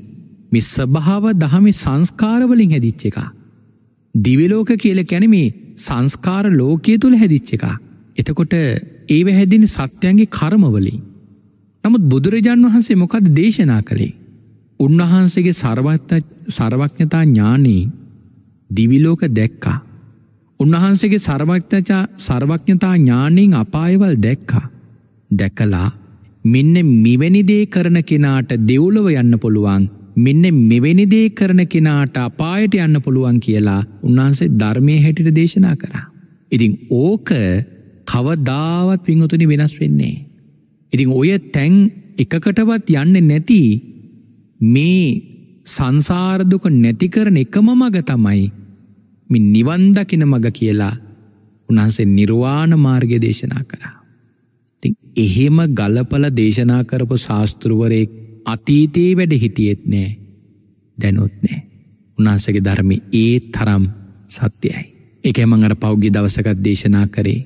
මේ ස්වභාව දහමේ සංස්කාර වලින් හැදිච්ච එක. දිවිලෝක කියලා කියන්නේ මේ සංස්කාර ලෝකයේ තුල හැදිච්ච එක. එතකොට ඒව හැදින සත්‍යයන්ගේ කර්ම වලින්. නමුත් බුදුරජාන් වහන්සේ මොකද දේශනා කළේ? උන්වහන්සේගේ සර්වඥතා ඥානෙ දිවිලෝක දැක්කා. උන්වහන්සේගේ සර්වඥතා සර්වඥතා ඥානයෙන් අපායවල් දැක්කා. දැකලා මෙන්න මෙවැනිදේ කරන කෙනාට දෙව්ලොව යන්න පුළුවන් මෙන්න මෙවැනිදේ කරන කෙනාට අපායට යන්න පුළුවන් කියලා උන්වහන්සේ ධර්මය හැටිට දේශනා කරා. ඉතිං ඕක කවදාවත් පිංහතුනි වෙනස් වෙන්නේ. ඉතිං ඔය තැන් එකකටවත් යන්න නැති මේ සංසාරදුක නැති කරන එකම මග තමයි මි නිවන්දකින මග කියලා උන්හන්සේ නිර්වාණ මාර්ග දේශනා කරා. ති එහෙම ගලපල දේශනා කරපු ශාස්තෘවරයෙක් අතීතයේ වැඩ හිටියෙත් නෑ දැනුත් නෑ. උනාසගේ ධර්මි ඒ තරම් සත්‍යයයි. එක මංඟර පෞ්ගි දවසකත් දේශනා කරේ.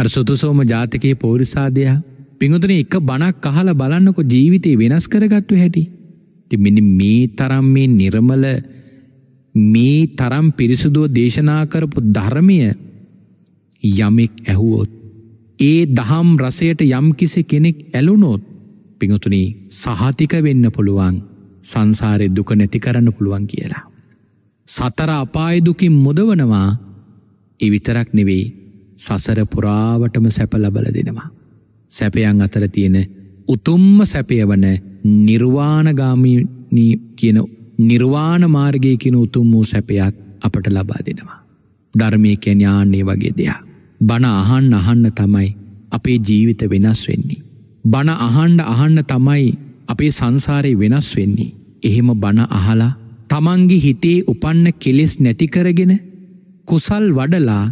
අර සුතුසෝම ජාතකයේ පෝරිසාදයා පිංහතුන එක බණක් කහල බලන්නකො ජීවිතය වෙනස් කරගත්තු හැටි. ති මෙනි මේ තරම් මේ නිර්මල මේ තරම් පිරිසුදුව දේශනා කරපු ධර්මය යමෙක් ඇහුවොත්. ඒ දහම් රසයට යම්කිසි කෙනෙක් ඇලුනොත් පිඟතුනී සහතික වෙන්න පුළුවන් සංසාරය දුක නැති කරන්න පුළුවන් කියලා. සතර අපායදුකින් මුදවනවා එවිතරක් නෙවෙයි සසර පුරාවටම සැප ලබල දෙනවා. සැපයන් අතර තියෙන උතුම්ම සැපයවන නිර්වාණගාමිනී කියන නිර්වාණ මාර්ගය කියන උතුම් වූ සැපයත් අපට ලබා දෙනවා. ධර්මය කැඥාන්නේ වගේ දෙයක්. බණ අහන්න අහන්න තමයි අපේ ජීවිත වෙනස් වෙන්නේ. බණ අහන්ඩ අහන්න තමයි අපේ සංසාරය වෙනස් වෙන්නේ. එහෙම බණ අහලා තමන්ගේ හිතේ උපන්න කෙලෙස් නැතිකරගෙන කුසල් වඩලා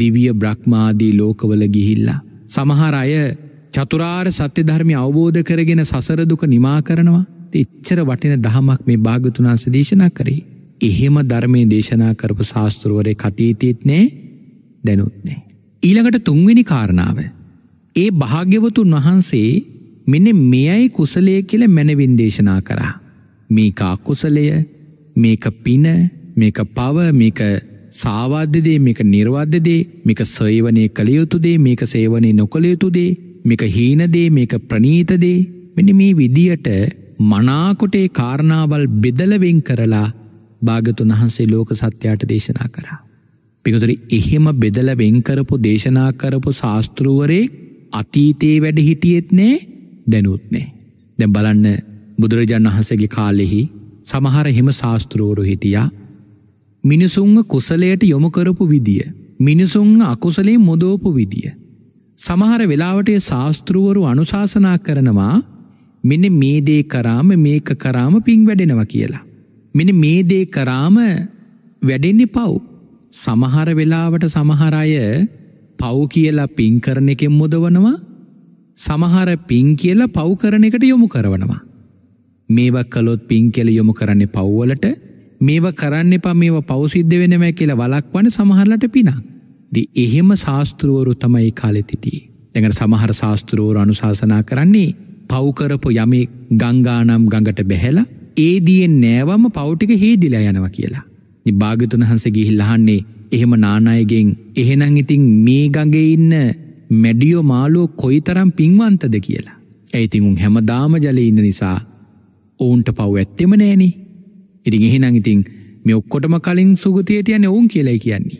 දිවිය බ්‍රහ්මාදී ලෝකවල ගිහිල්ලා. සමහර අය චතුරාර් සත්‍ය ධර්මය අවබෝධ කරගෙන සසරදුක නිමා කරනවා එච්චර වටින දහමක් මේ භාගතුනාස දේශනා කරේ. එහෙම ධර්මය දේශනා කරපු ශාස්තෘුවරය කතීතීත් නෑ දැනුත් නෑ. ඊළඟට තුන්වෙනි කාරණාව. ඒ භාග්‍යවතුන් වහන්සේ මෙන මෙයයි කුසලය කියල මැනවින් දේශනා කරා. මේක අකුසලය මේක පින මේක පව මේක සාවාධ්‍යදේ මේක නිර්වාධ්‍යදේ මේක සේවනය කළයුතුදේ මේක සේවනය නොකළයුතුදේ මේක හීනදේ මේක ප්‍රනීතදේ මෙනි මේ විදියට මනාකොටේ කාරණාවල් බෙදලවෙන් කරලා භාගතුන් වහන්සේ ලෝක සත්‍යයාට දේශනා කරා. පිකුතුර එහෙම බෙදල වෙන්කරපු දේශනා කරපු ශාස්තෘුවරේ අතීතයේ වැඩ හිටියෙත්නේ දැනුත්නේ. දැ බලන්න බුදුරජාණන් වහසගේ කාලෙහි සමහර එහෙම ශාස්තෘෝරු හිටියා මිනිසුංග කුසලයට යොමකරපු විදිිය. මිනිසුං අකුසලේ මොදෝපු විදිිය. සමහර වෙලාවට ශාස්තෘුවරු අනුශාසනා කරනවා මෙන මේ දේ කරාම මේක කරාම පින් වැඩෙනවා කියලා. මෙන මේ දේ කරාම වැඩෙන්නේ පව්. සමහර වෙලාවට සමහර අය පව් කියලා පින් කරන එකෙන් මුදවනවා සමහර පින් කියලා පව් කරන එකට යොමු කරවනවා. මේවා කළොත් පින් කියල යොමු කරන්නේ පව්වලට මේව කරන්න එපා මේව පවසිද්ධ වෙනවැ කියලා වලක්වන සමහරලට පිනා. දි එහෙම ශාස්තෘුවරු තමයි කාලෙතිටී. තැඟට සමහර ශාස්තෘෝර අනුශාසනා කරන්නේ පව්කරපු යමේ ගංගානම් ගඟට බැහැලා ඒදියෙන් නෑවම පෞටික හේදිලා යනවා කියලා. භාගතුන් වහන්ස ගිහිල්ලහන්නේ එහෙම නානායගෙන් එහෙනං ඉතින් මේ ගඟේ ඉන්න මැඩියෝ මාලෝ කොයි තරම් පින්වන්තද කියලා. ඇයිතින් උන් හැම දාම ජල ඉන්න නිසා ඔවුන්ට පව් ඇත්තෙම නෑනේ. ඉතින් එහෙනං ඉතින් මේ ඔක්කොටම කලින් සුගතියට යන ඔවුන් කියලයි කියන්නේ.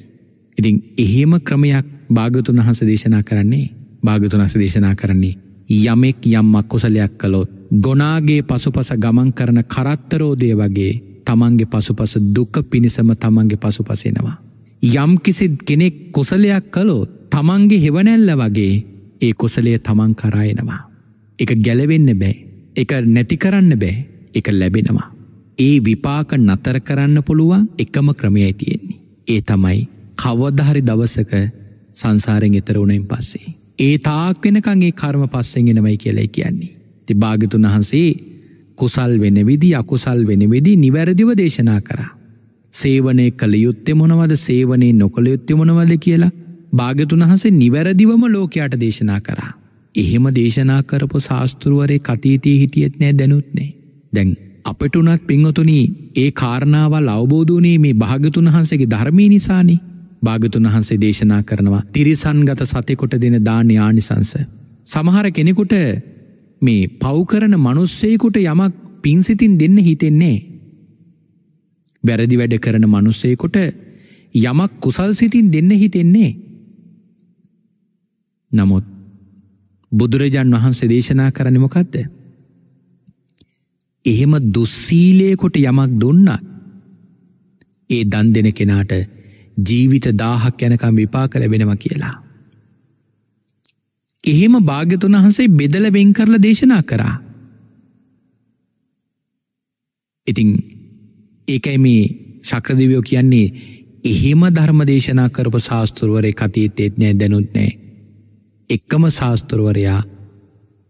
ඉතින් එහෙම ක්‍රමයක් භාගතුන් වහස දේශනා කරන්නේ භාගතුන් වහස දේශනා කරන්නේ යමෙක් යම් අකුසලයක් කළොත් ගොනාගේ පසුපස ගමන් කරන කරත්තරෝදය වගේ තමන්ගේ පසුපස දුක පිණිසම තමන්ගේ පසුපසෙනවා. යම් කිසිත් කෙනෙක් කුසලයක් කළොත් තමන්ගේ හෙවනැල්ල වගේ ඒ කුසලය තමන් කරායනවා. එක ගැලවෙන්න බෑ එක නැති කරන්න බෑ එක ලැබෙනවා. ඒ විපාක නතර කරන්න පුළුවන් එකම ක්‍රමයයි තියෙන්නේ. ඒ තමයි කවදහරි දවසක සංසාරෙන් එතර වුණයින් පස්සේ. ඒ තාක් වෙනකංගේ කර්ම පස්සෙන් එෙනවයි කියලයි කියන්නේ. ති භාගතුන් වහන්සේ කුසල් වෙන විදි අකුසල් වෙන වෙදි නිවැරදිව දේශනා කරා. සේවනය කළ යුත්තෙ මොනවද සේවනය නොකළ යුත්තෙ මොනවද කියලා භාගතුන් වහන්සේ නිවැරදිවම ලෝකයාට දේශනා කරා. එහෙම දේශනා කරපු ශාස්තෘුවරේ කතීතය හිටියත් නෑ දැනුත්නේ. දැන් අපට වනත් පිංහතුනී ඒ කාරණාවල් අවබෝධනයේ මේ භාගතුන් වහන්සේගේ ධර්මී නිසානේ භාගතුන් වහන්සේ දේශනා කරනවා තිරිසන්ගත සතිකොට දෙන දානයානිසංස. සමහර කෙනෙකුට මේ පව්කරන මනුස්සයකුට යමක් පින්සිතින් දෙන්න හිතෙන්නේ. බැරදි වැඩ කරන මනුස්සයකුට යමක් කුසල් සිතින් දෙන්න හිතෙන්නේ. නමුත් බුදුරජාන් වහන්සේ දේශනා කරනමකක්ද. එහෙම දුස්සීලයකොට යමක් දුන්නත් ඒ දන් දෙන කෙනාට ජීවිත දාහක් යැනකම් විපාක ලැබෙනව කියලා. එහෙම භාග්‍යතුන් වහන්සේ බෙදල වෙන් කරල දේශනා කරා. ඉතිං ඒකයි මේ ශක්‍රදිවයෝ කියන්නේ එහෙම ධර්ම දේශනා කරපු ශාස්තෘුවරය කතීතේත් නෑ දැනුත් නෑ. එක්කම ශාස්තෘුවරයා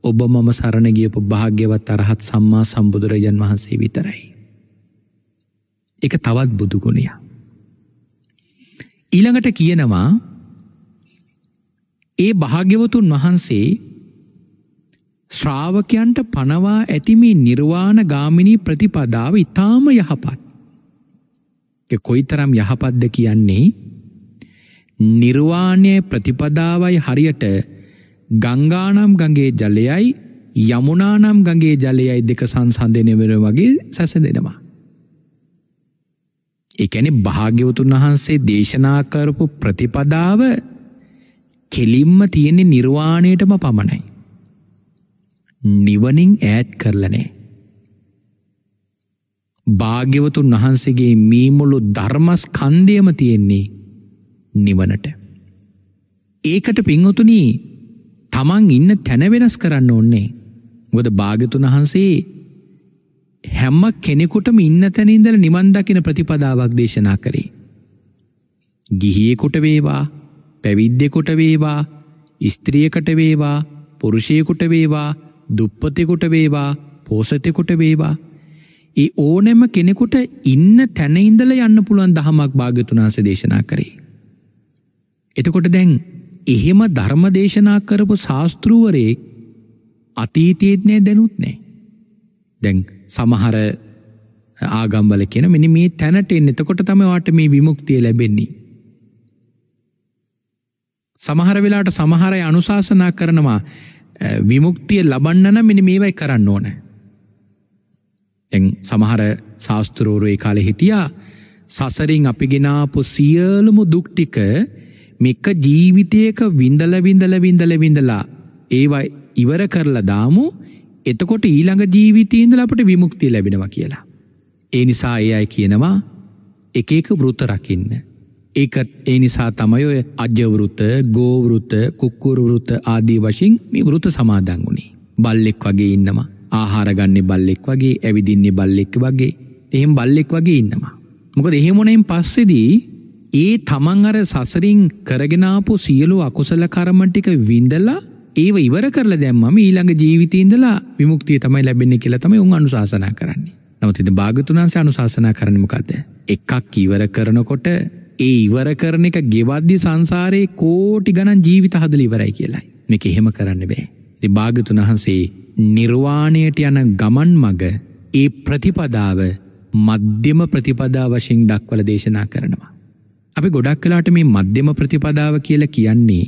ඔබ මම සරණ ගියපු භාග්‍යවත් අරහත් සම්මා සම්බුදුරජන් වහන්සේ විතරයි. එක තවත් බුදුගුණයා. ඊළඟට කියනවා ඒ භාග්‍යවතුන් වහන්සේ ශ්‍රාවකයන්ට පනවා ඇති මේ නිර්වාණ ගාමිනී ප්‍රතිපදාව ඊටාම යහපත්. ඒ කොයිතරම් යහපත්ද කියන්නේ නිර්වාණයේ ප්‍රතිපදාවයි හරියට ගංගානම් ගඟේ ජලයයි යමුනානම් ගඟේ ජලයයි දෙක සංසන්දනය වෙන වගේ සැසඳෙනවා. එකැනෙ භාග්‍යවතුන් වහන්සේ දේශනා කරපු ප්‍රතිපදාව කෙලින්ම තියෙන්නේ නිර්වාණයටම පමණයි. නිවනින් ඈත් කරලනේ. භාග්‍යවතුන් වහන්සේගේ මීමුළු ධර්මස් කන්දයම තියෙන්නේ නිවනට. ඒකට පින්වතුනී තමන් ඉන්න තැන වෙනස් කරන්න ඕන්නේ. ගොද භාගතුන් වහන්සේ හැම කෙනෙකුටම ඉන්න තැන ඉඳලා නිවන් දකින ප්‍රතිපදාවක් දේශනා කරේ. ගිහියෙකුට වේවා, පැවිද්දෙකුට වේවා, ස්ත්‍රියකට වේවා, පුරුෂයෙකුට වේවා, දුප්පතෙකුට වේවා, පෝසතෙකුට වේවා. ඒ ඕනෑම කෙනෙකුට ඉන්න තැන ඉඳලා යන්න පුළුවන් දහමක් භාග්‍යතුන් වහන්සේ දේශනා කරේ. එතකොට දැන් එහෙම ධර්ම දේශනා කරපු ශාස්ත්‍රූවරයෙක් අතීතයේත් නෑ දැනුත් නෑ. දැන් සමහර ආගම්වල කියන මෙනි මේ තැනට එන්න එතකොට තම වාට මේ විමුක්තිය ලැබෙන්නේ. සමහර වෙලාට සමහරය අනුශාසනා කරනවා විමුක්තිය ලබන්නන මෙනි මේවයි කරන්න ඕන. තැන් සමහර ශාස්තෘරෝරය කාලෙ හිටියා සසරින් අපි ගෙනාපු සියලුමු දුක්ටික මෙක ජීවිතයක විඳල විඳල විඳල විඳලා ඒවයි ඉවර කරලා දාමු එතකොට ඊළඟ ජීවිතීන්දල අපට විමුක්තිය ලැබෙනවා කියලා. ඒ නිසා ඒ අය කියනවා එක එක වෘත රකින්න. ඒක ඒ නිසා තමයි ඔය අජ්‍යවෘත, ගෝවෘත, කුක්කුරුවෘත ආදී වශයෙන් මේ වෘත සමාදන් වුණේ. බල්ලෙක් වගේ ඉන්නවා. ආහාර ගන්නෙ බල්ලෙක් වගේ, ඇවිදින්නේ බල්ලෙක් වගේ. එහෙම බල්ලෙක් වගේ ඉන්නවා. මොකද එහෙම වුණයින් පස්සේදී ඒ තමන් අර සසරින් කරගෙන ආපු සියලු අකුසල කර්ම ටික විඳලා ඒව ඉවර කරලා දැම්මම ඊළඟ ජීවිතේ ඉඳලා විමුක්තිය තමයි ලැබෙන්නේ කියලා තමයි උන් අනුශාසනා කරන්නේ. නමුත් ඉතින් භාග්‍යතුන්හන්සේ අනුශාසනා කරන්නේ මොකද්ද? එකක් ඉවර කරනකොට ඒ ඉවර කරන එක ගෙවද්දි සංසාරේ කෝටි ගණන් ජීවිත හදලා ඉවරයි කියලායි. මේක එහෙම කරන්න බෑ. ඉතින් භාග්‍යතුන්හන්සේ නිර්වාණයට යන ගමන් මග ඒ ප්‍රතිපදාව මධ්‍යම ප්‍රතිපදා වශයෙන් දක්වල දේශනා කරනවා. අපි ගොඩක් කලාට මේ මධ්‍යම ප්‍රතිපදාව කියලා කියන්නේ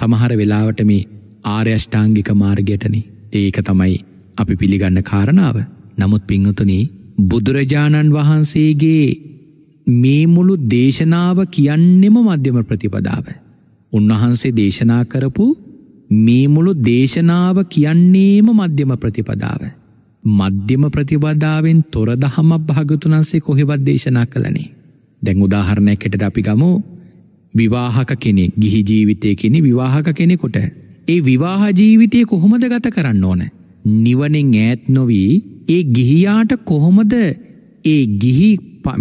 සමහර වෙලාවට මේ ආර්යෂ්ඨාංගික මාර්ගයටන ඒක තමයි අපි පිළිගන්න කාරණාව නමුත් පිංහතුනේ බුදුරජාණන් වහන්සේගේ මේ මුළු දේශනාව කියන්නෙම මධ්‍යම ප්‍රතිපදාව. උන්වහන්සේ දේශනා කරපු මේ මුළු දේශනාව කියන්නේම මධ්‍යම ප්‍රතිපදාව. මධ්‍යම ප්‍රතිපදාවෙන් තොර දහම භාගතුනන්සේ කොහෙවත් දේශනා කළනේ. දැන් උදාහරණයක් කෙටට අපි ගමු විවාහක කෙනෙක් ගිහි ජීවිතය කෙනෙ විවාහක කෙනෙකුට ඒ විවාහ ජීවිතය කොහොමද ගත කරන්න ඕන. නිවනෙන් ඈත් නොවී ඒ ගිහියාට කොහොමද ඒ ගිහි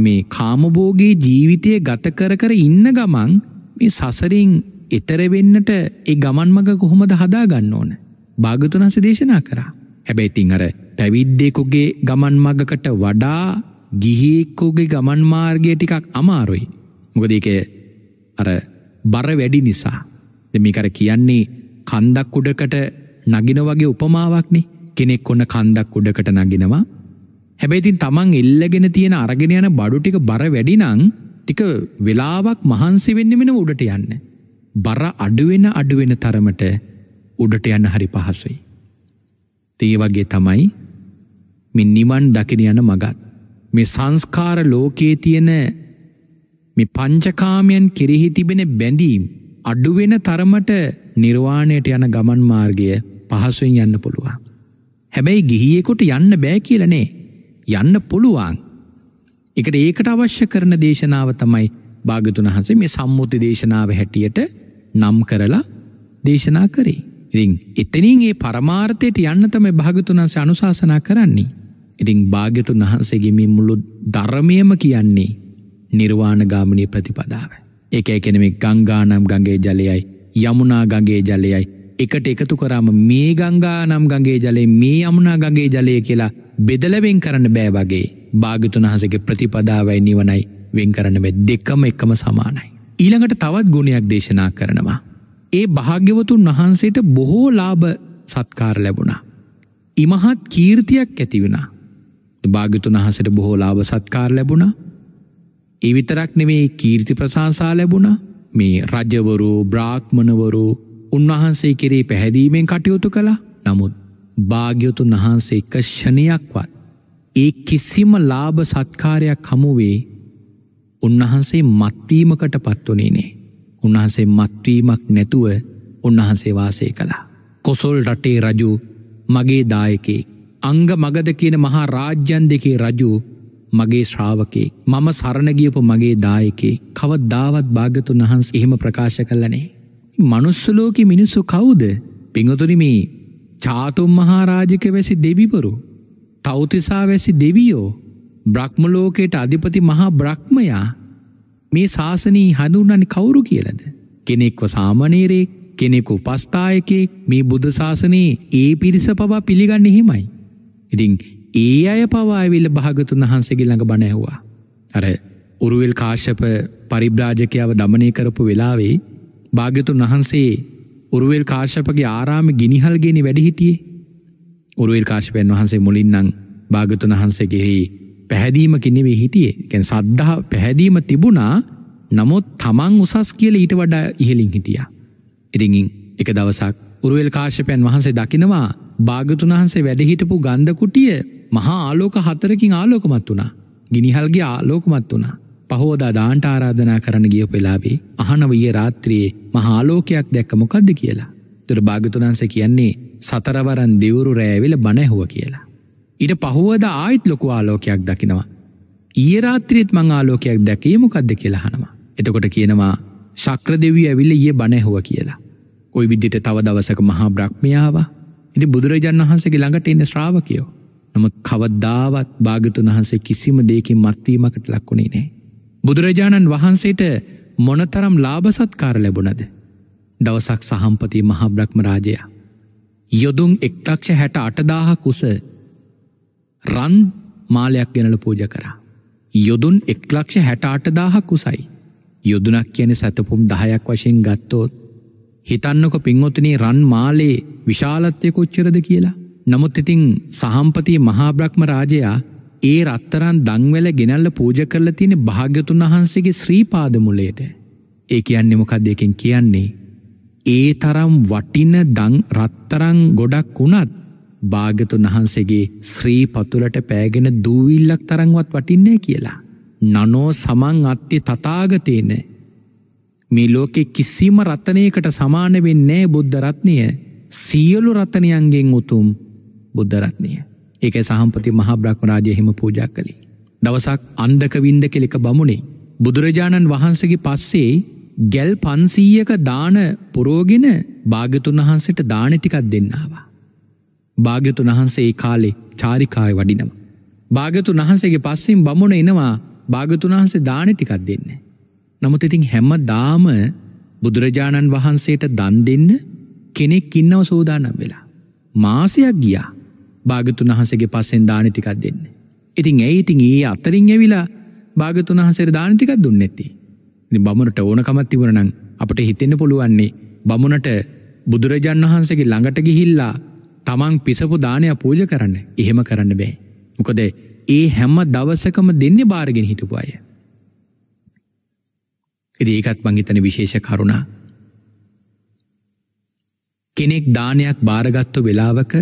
මේ කාමභෝගේ ජීවිතය ගත කර කර ඉන්න ගමන් මේ සසරින් එතරවෙන්නට ඒ ගමන්මග කොහොමද හදා ගන්න ඕන. භාගතුනන්ස දේශනා කරා. හැබැයිතිං අර පැවිද්දෙකුගේ ගමන් මගකට වඩා ගිහිෙක්කුගේ ගමන් මාර්ගය ටිකක් අමාරුයි. මොකදක අර බර වැඩි නිසා. දෙමිකර කියන්නේ කන්දක් උඩකට නගින වගේ උපමාවක්නේ කෙනෙක් ඔන්න කන්දක් උඩකට නගිනවා හැබැයිතින් තමන් එල්ලගෙන තියෙන අරගෙන යන බඩු ටික බර වැඩිනං ටික වෙලාවක් මහන්සි වෙන්න වෙන උඩට යන්න. බර අඩුවෙන අඩුවෙන තරමට උඩට යන්න හරි පහසුයි. තේ වගේ තමයි මේ නිවන් දකින යන මගත්. මේ සංස්කාර ලෝකයේ තියෙන මේ පංචකාමයන් කෙරෙහි තිබෙන බැඳීම් අඩුවෙන තරමට නිර්වාණයට යන ගමන් මාර්ගය පහසුවෙන් යන්න පුළුවන්. හැබැයි ගිහියෙකුට යන්න බෑ කියලනේ යන්න පුළුවන්. එකට ඒකට අවශ්‍ය කරන දේශනාව තමයි භාගතුන හසේ මේ සම්මුති දේශනාව හැටියට නම් කරලා දේශනා කරේ. ඉතින් එතනින් ඒ පරමාර්ථයට යන්න තමයි භාගතුන් හසේ අනුශාසනා කරන්නේ. ඉතින් භාග්‍යතුන් වහන්සේගේ මේ මුළු ධර්මයම කියන්නේ නිර්වාණ ගාමිනී ප්‍රතිපදාව. එක එකනෙම ගංගානම් ගගේ ජලයයි යමුනා ගගේ ජලයයි එකට එකතු කරාම මේ ගංගා නම් ගගේ ජලේ මේ අමුණනා ගගේ ජලය කියලා බෙදලවෙන් කරන්න බෑවගේ භාගිතුන් හසගේ ප්‍රතිපදාවයි නිවනයි වෙන් කරන්න බැ දෙක්කම එක්කම සමානයි. ඊළඟට තවත් ගුණයක් දේශනා කරනවා. ඒ භාග්‍යවතුන් වහන්සේට බොහෝ ලාභ සත්කාර ලැබුණා. ඉමහත් කීර්තියක් ඇතිවෙන. භාගිතුන් වහසට බොහෝ ලාභ සත්කාර ලැබුණා ඒ විතරක් නෙමේ කීර්ති ප්‍රශංසා ලැබුණා. මේ රජවරු, බ්‍රාහ්මණවරු උන්වහන්සේ කෙරේ පැහැදීමෙන් කටයුතු කළා. නමුත් භාග්‍යවතුන් වහන්සේ එක ෂණයක්වත් ඒ කිසිම ලාභ සත්කාරයක් හමු වේ උන්වහන්සේ මත්වීමකට පත්වුණේ නෑ. උන්වහන්සේ මත්වීමක් නැතුව උන්වහන්සේ වාසය කළා. කොසොල් රටේ රජු මගේ දායකේ අංග මගද කියන මහා රාජ්‍යන් දෙකේ රජු මගේ ශ්‍රාවකේ මම සරණගියපු මගේ දායකේ කවත් දාවත් භාගතුන් වහන්ස එහෙම ප්‍රකාශ කල්ලනේ. මනුස්සලෝක මිනිස්සු කවුද පිංහතුනි මේ චාතුම් මහාරාජික වැසි දෙවිවරු තෞතිසා වැසි දෙවියෝ බ්‍රහ්මලෝකයට අධිපති මහා බ්‍රහ්මයා මේ ශාසනී හඳුන්නනි කවුරු කියලද. කෙනෙක්ව සාමනේරේ කෙනෙකු පස්ථායකෙක් මේ බුද්ධ ශාසනයේ ඒ පිරිස පවා පිළිගන්න එහෙමයි. ඉතිං ඒ අය පවාවිල්ල භාගතුන් වහන්සේගේ ළඟ බණැහවා. අර උරුවල් කාශප පරිබ්‍රාජකයාව දමනය කරපු වෙලාවේ භාගතුන් වහන්සේ උරුවල් කාශපගේ ආරාම ගිනිහල්ගෙන වැඩිහිටියේ. උරුවල් කාශපයන් වහන්සේ මුලින්න්නං භාගතුන් වහන්සේගෙහි පැහැදීම කිනෙවේ හිටියේ ගැන සද්ධහ පැහැදීම තිබුණා නමුත් තමන් උසස් කියල ඊට වඩා ඉහලින් හිටිය. ඉරිඟින් එක දවසක් උරුවල් කාශපයන් වහන්සේ දකිනවා භාගතුන් වහන්සේ වැඩහිටපු ගන්ධ කුටිය මහා ආලෝක හතරකින් ආලෝකමත් වුණා. ගිනිහල්ගේ ආලෝකමත් වුණා. පහෝදා දාන්ට ආරාධනා කරන්න ගිය පෙලාබේ අහනව ඊයේ රාත්‍රියේ මහා ආලෝකයක් දැක්ක මොකද්ද කියලා. ඒතර භාගතුන් වහන්සේ කියන්නේ සතරවරන් දෙවුරු රෑවිල බණ ඇහුවා කියලා. ඊට පහෝදා ආයිත් ලොකු ආලෝකයක් දකිනවා. ඊයේ රාත්‍රියේත් මං ආලෝකයක් දැකේ මොකද්ද කියලා අහනවා. එතකොට කියනවා ශක්‍ර දෙවිය ඇවිල්ලා ඊයේ බණ ඇහුවා කියලා. ওই විදිහට තව දවසක මහා බ්‍රහ්මයාවා ඉති බුදුරජාණන් වහන්සගේ ළඟට එන්න ශ්‍රාවකයෝ නම කවද්දාවත් භාගතුන් වහන්සේ කිසිම දෙකින් මත්වීමකට ලක්වුණේ නෑ. බුදුරජාණන් වහන්සේට මොනතරම් ලාභසත්කාර ලැබුණද. දවසක් සහම්පති මහාබ්‍රක්්ම රාජයා. යොදුන් එක්ටක්ෂ හැට අටදාහ කුස රන් මාලයක් ගෙනල පූජ කරා. යොදුන් එක්ලක්ෂ හැට අටදාහ කුසයි. යොදුනක් කියන සැතපුම් දහයක් වශයෙන් ගත්තෝත් හිතන්නක පින්වොතනේ රන් මාලේ විශාලත්වය කොච්චරද කියලා. නමුත් ඉතිං සහම්පති මහාබ්‍රක්්ම රාජයා ඒ රත්තරන් දංවැල ගෙනල්ල පූජ කරල තියෙන භාග්‍යතුන් වහන්සේගේ ශ්‍රීපාදමුලයට. ඒ කියන්නේ මොකක් දෙකින් කියන්නේ. ඒ තරම් වටින දං රත්තරං ගොඩක් වුණත් භාගතුන් වහන්සේගේ ශ්‍රී පතුලට පෑගෙන දූවිල්ලක් තරංවත් වටින්නේ කියලා. නනෝ සමං අත්‍ය තතාගතයන මේ ලෝකෙ කිසිම රත්තනයකට සමාන වෙන්නේ බුද්ධරත්නය සියලු රත්තනයන්ගෙන් උතුම් බුද්ධරත්නය ඒක සහම්පති මහා බ්‍රහ්මරාජයහිම පූජා කළේ. දවසක් අන්දක වින්ද කෙලෙක බමුණේ. බුදුරජාණන් වහන්සගේ පස්සේ ගැල් පන්සීයක දාන පුරෝගෙන භාගතුන් වහන්සට දානටිකක් දෙන්නවා. භාගතුන් වහන්සේ ඒ කාලේ චාරිකාය වඩිනවා. භාගතුන් වහන්සේගේ පස්සෙන් බමුණ එනවා භාගතුන් වහන්සේ දානටිකක් දෙන්නේ. නමුත් ඉතින් හැම දාම බුදුරජාණන් වහන්සේට දන් දෙන්න කෙනෙක් ඉන්නව සෝදානම් වෙලා. මාසයක් ගියා භාගතුන් වහසගේ පස්සෙන් දානතිකක් දෙන්න. ඉතින් ඇයි ඉතින් ඒ අතරින් ඇවිලා භාගතුන් වහසර දානතිකක් දුන්න ඇති. බමුණට ඕනකමත් තිබරණං අපට හිතෙන්න පුළුවන්නේ බමුණට බුදුරජාන් වහන්සගේ ළඟට ගිහිල්ලා තමන් පිසපු දානය පූජ කරන්න එහෙම කරන්න බෑ. මොකද ඒ හැම්ම දවසකම දෙන්නේ භාරගෙන හිටපු අය. එති ඒකත් මංගිතන විශේෂ කරුණා. කෙනෙක් දානයක් භාරගත්තු වෙලාවක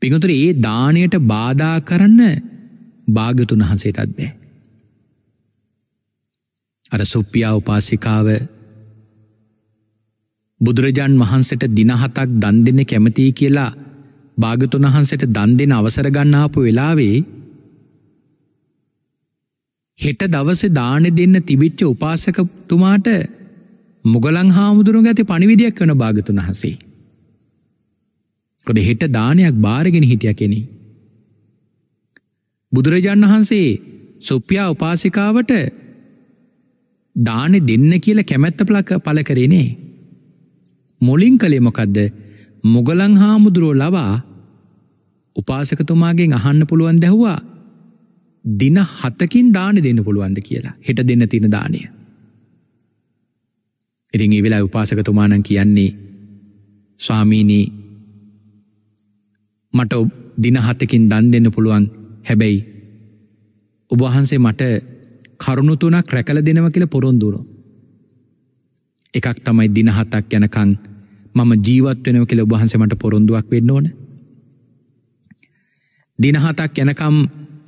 පිගතුර ඒ දානයට බාධා කරන්න භාගතුන් වහන්සේටත් බෑ. අර සුප්පියා උපාසිකාව බුදුරජාන් වහන්සට දිනහතක් දන් දෙන්න කැමතියි කියලා භාගතුන් වහන්සට දන් දෙෙන අවසරගන්නාපු වෙලාවේ හෙට දවස දානෙ දෙන්න තිබිච්ච උපාසකතුමාට මුගලං හාමුදුරුව ඇති පනිවිඩියක් වන භාගතුන් වහසේ. කොද හෙට දානයක් භාරගෙන හිටිය කෙනෙ. බුදුරජාණන් වහන්සේ සුප්‍යා උපාසිකාවට දානෙ දෙන්න කියල කැමැත්ත පලක පල කරනේ. මොලින් කළේ මොකදද මුගලං හාමුදුරුව ලවා උපාසකතුමාගෙන් අහන්න පුළුවන් දැහවා දින හතකින් දාන දෙන්න පුළුවන්ද කියලා හෙට දෙන්න තින දානය. ඉතින් ඒ වෙලා උපාසකතුමානන් කියන්නේ ස්වාමීනී මට දින හතකින් දන් දෙන්න පුළුවන් හැබැයි ඔබහන්සේ මට කරුණුතුනක් රැකල දෙනව කියල පොරොන්දුරු. එකක් තමයි දින හතක් යනකං මම ජීවත් වෙනව කියල ඔබහන්සමට පොරොන්දුවක් වෙන්න ඕන. දිනහතක් යනකම්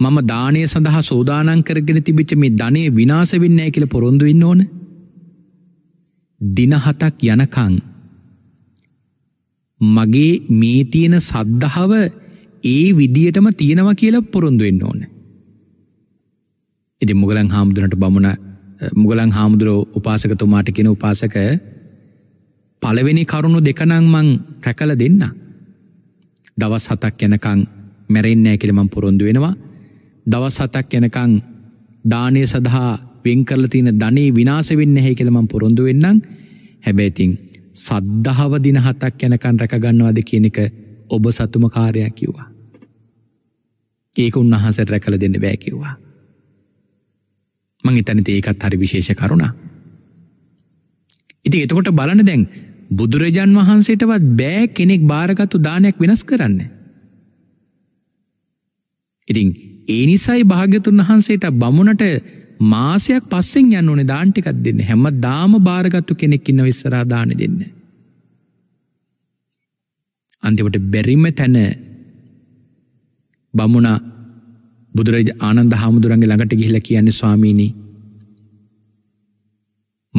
මම දානය සඳහා සෝදානං කරගෙන තිබිච්ච මේ ධනේ විනාස වෙන්නේ කියලා පොරොන්දු වෙන්න ඕන. දින හතක් යනකම් මගේ මේ තියෙන සද්ධාව ඒ විදියටම තියෙනවා කියලා පොරොන්දු වෙන්න ඕන. ඉතින් මුගලන් හාමුදුරන්ට බමුණ මුගලන් හාමුදුරෝ උපාසකතුමාට කියන උපාසක පළවෙනි කරුණු දෙක නම් මං රැකලා දෙන්න. දවස් හතක් යනකම් මැරෙන්නේ නැහැ කියලා මං පොරොන්දු වෙනවා. දවස් හතක් එනකං දානය සඳහා වෙන්කරල තියෙන ධනේ විනාශ වෙන්නේ නැහැ කියලා මම පොරොන්දු වෙන්නම්. හැබැයි තින් සද්ධාව දින හතක් යනකන් රැකගන්නවද කියන එක ඔබ සතුම කාර්යයක් කිව්වා. ඒක උන්වහන්සේට රැකලා දෙන්න බෑ කිව්වා. මං හිතන්නේ ඒකත් හරි විශේෂ කරුණා. ඉතින් එතකොට බලන්න දැන් බුදුරජාන් වහන්සේටවත් බෑ කෙනෙක් බාරගත්තු දානයක් වෙනස් කරන්න. ඉතින් ඒ නිසයි භාග්‍යතුන් වහන්සේට බමුණට මාසයක් පස්සෙන් යන්න ඕනේ දාන්ටිකක් දෙන්න හැම දාම භාරගත්තු කෙනෙක් ඉන්න විස්සරා දාන දෙන්න. අන්තිමට බැරිම තැන බමුණ බුදුරජ ආනන්ද හාමුදුරන්ගේ ළඟට ගිහිලා කියන්නේ ස්වාමීනි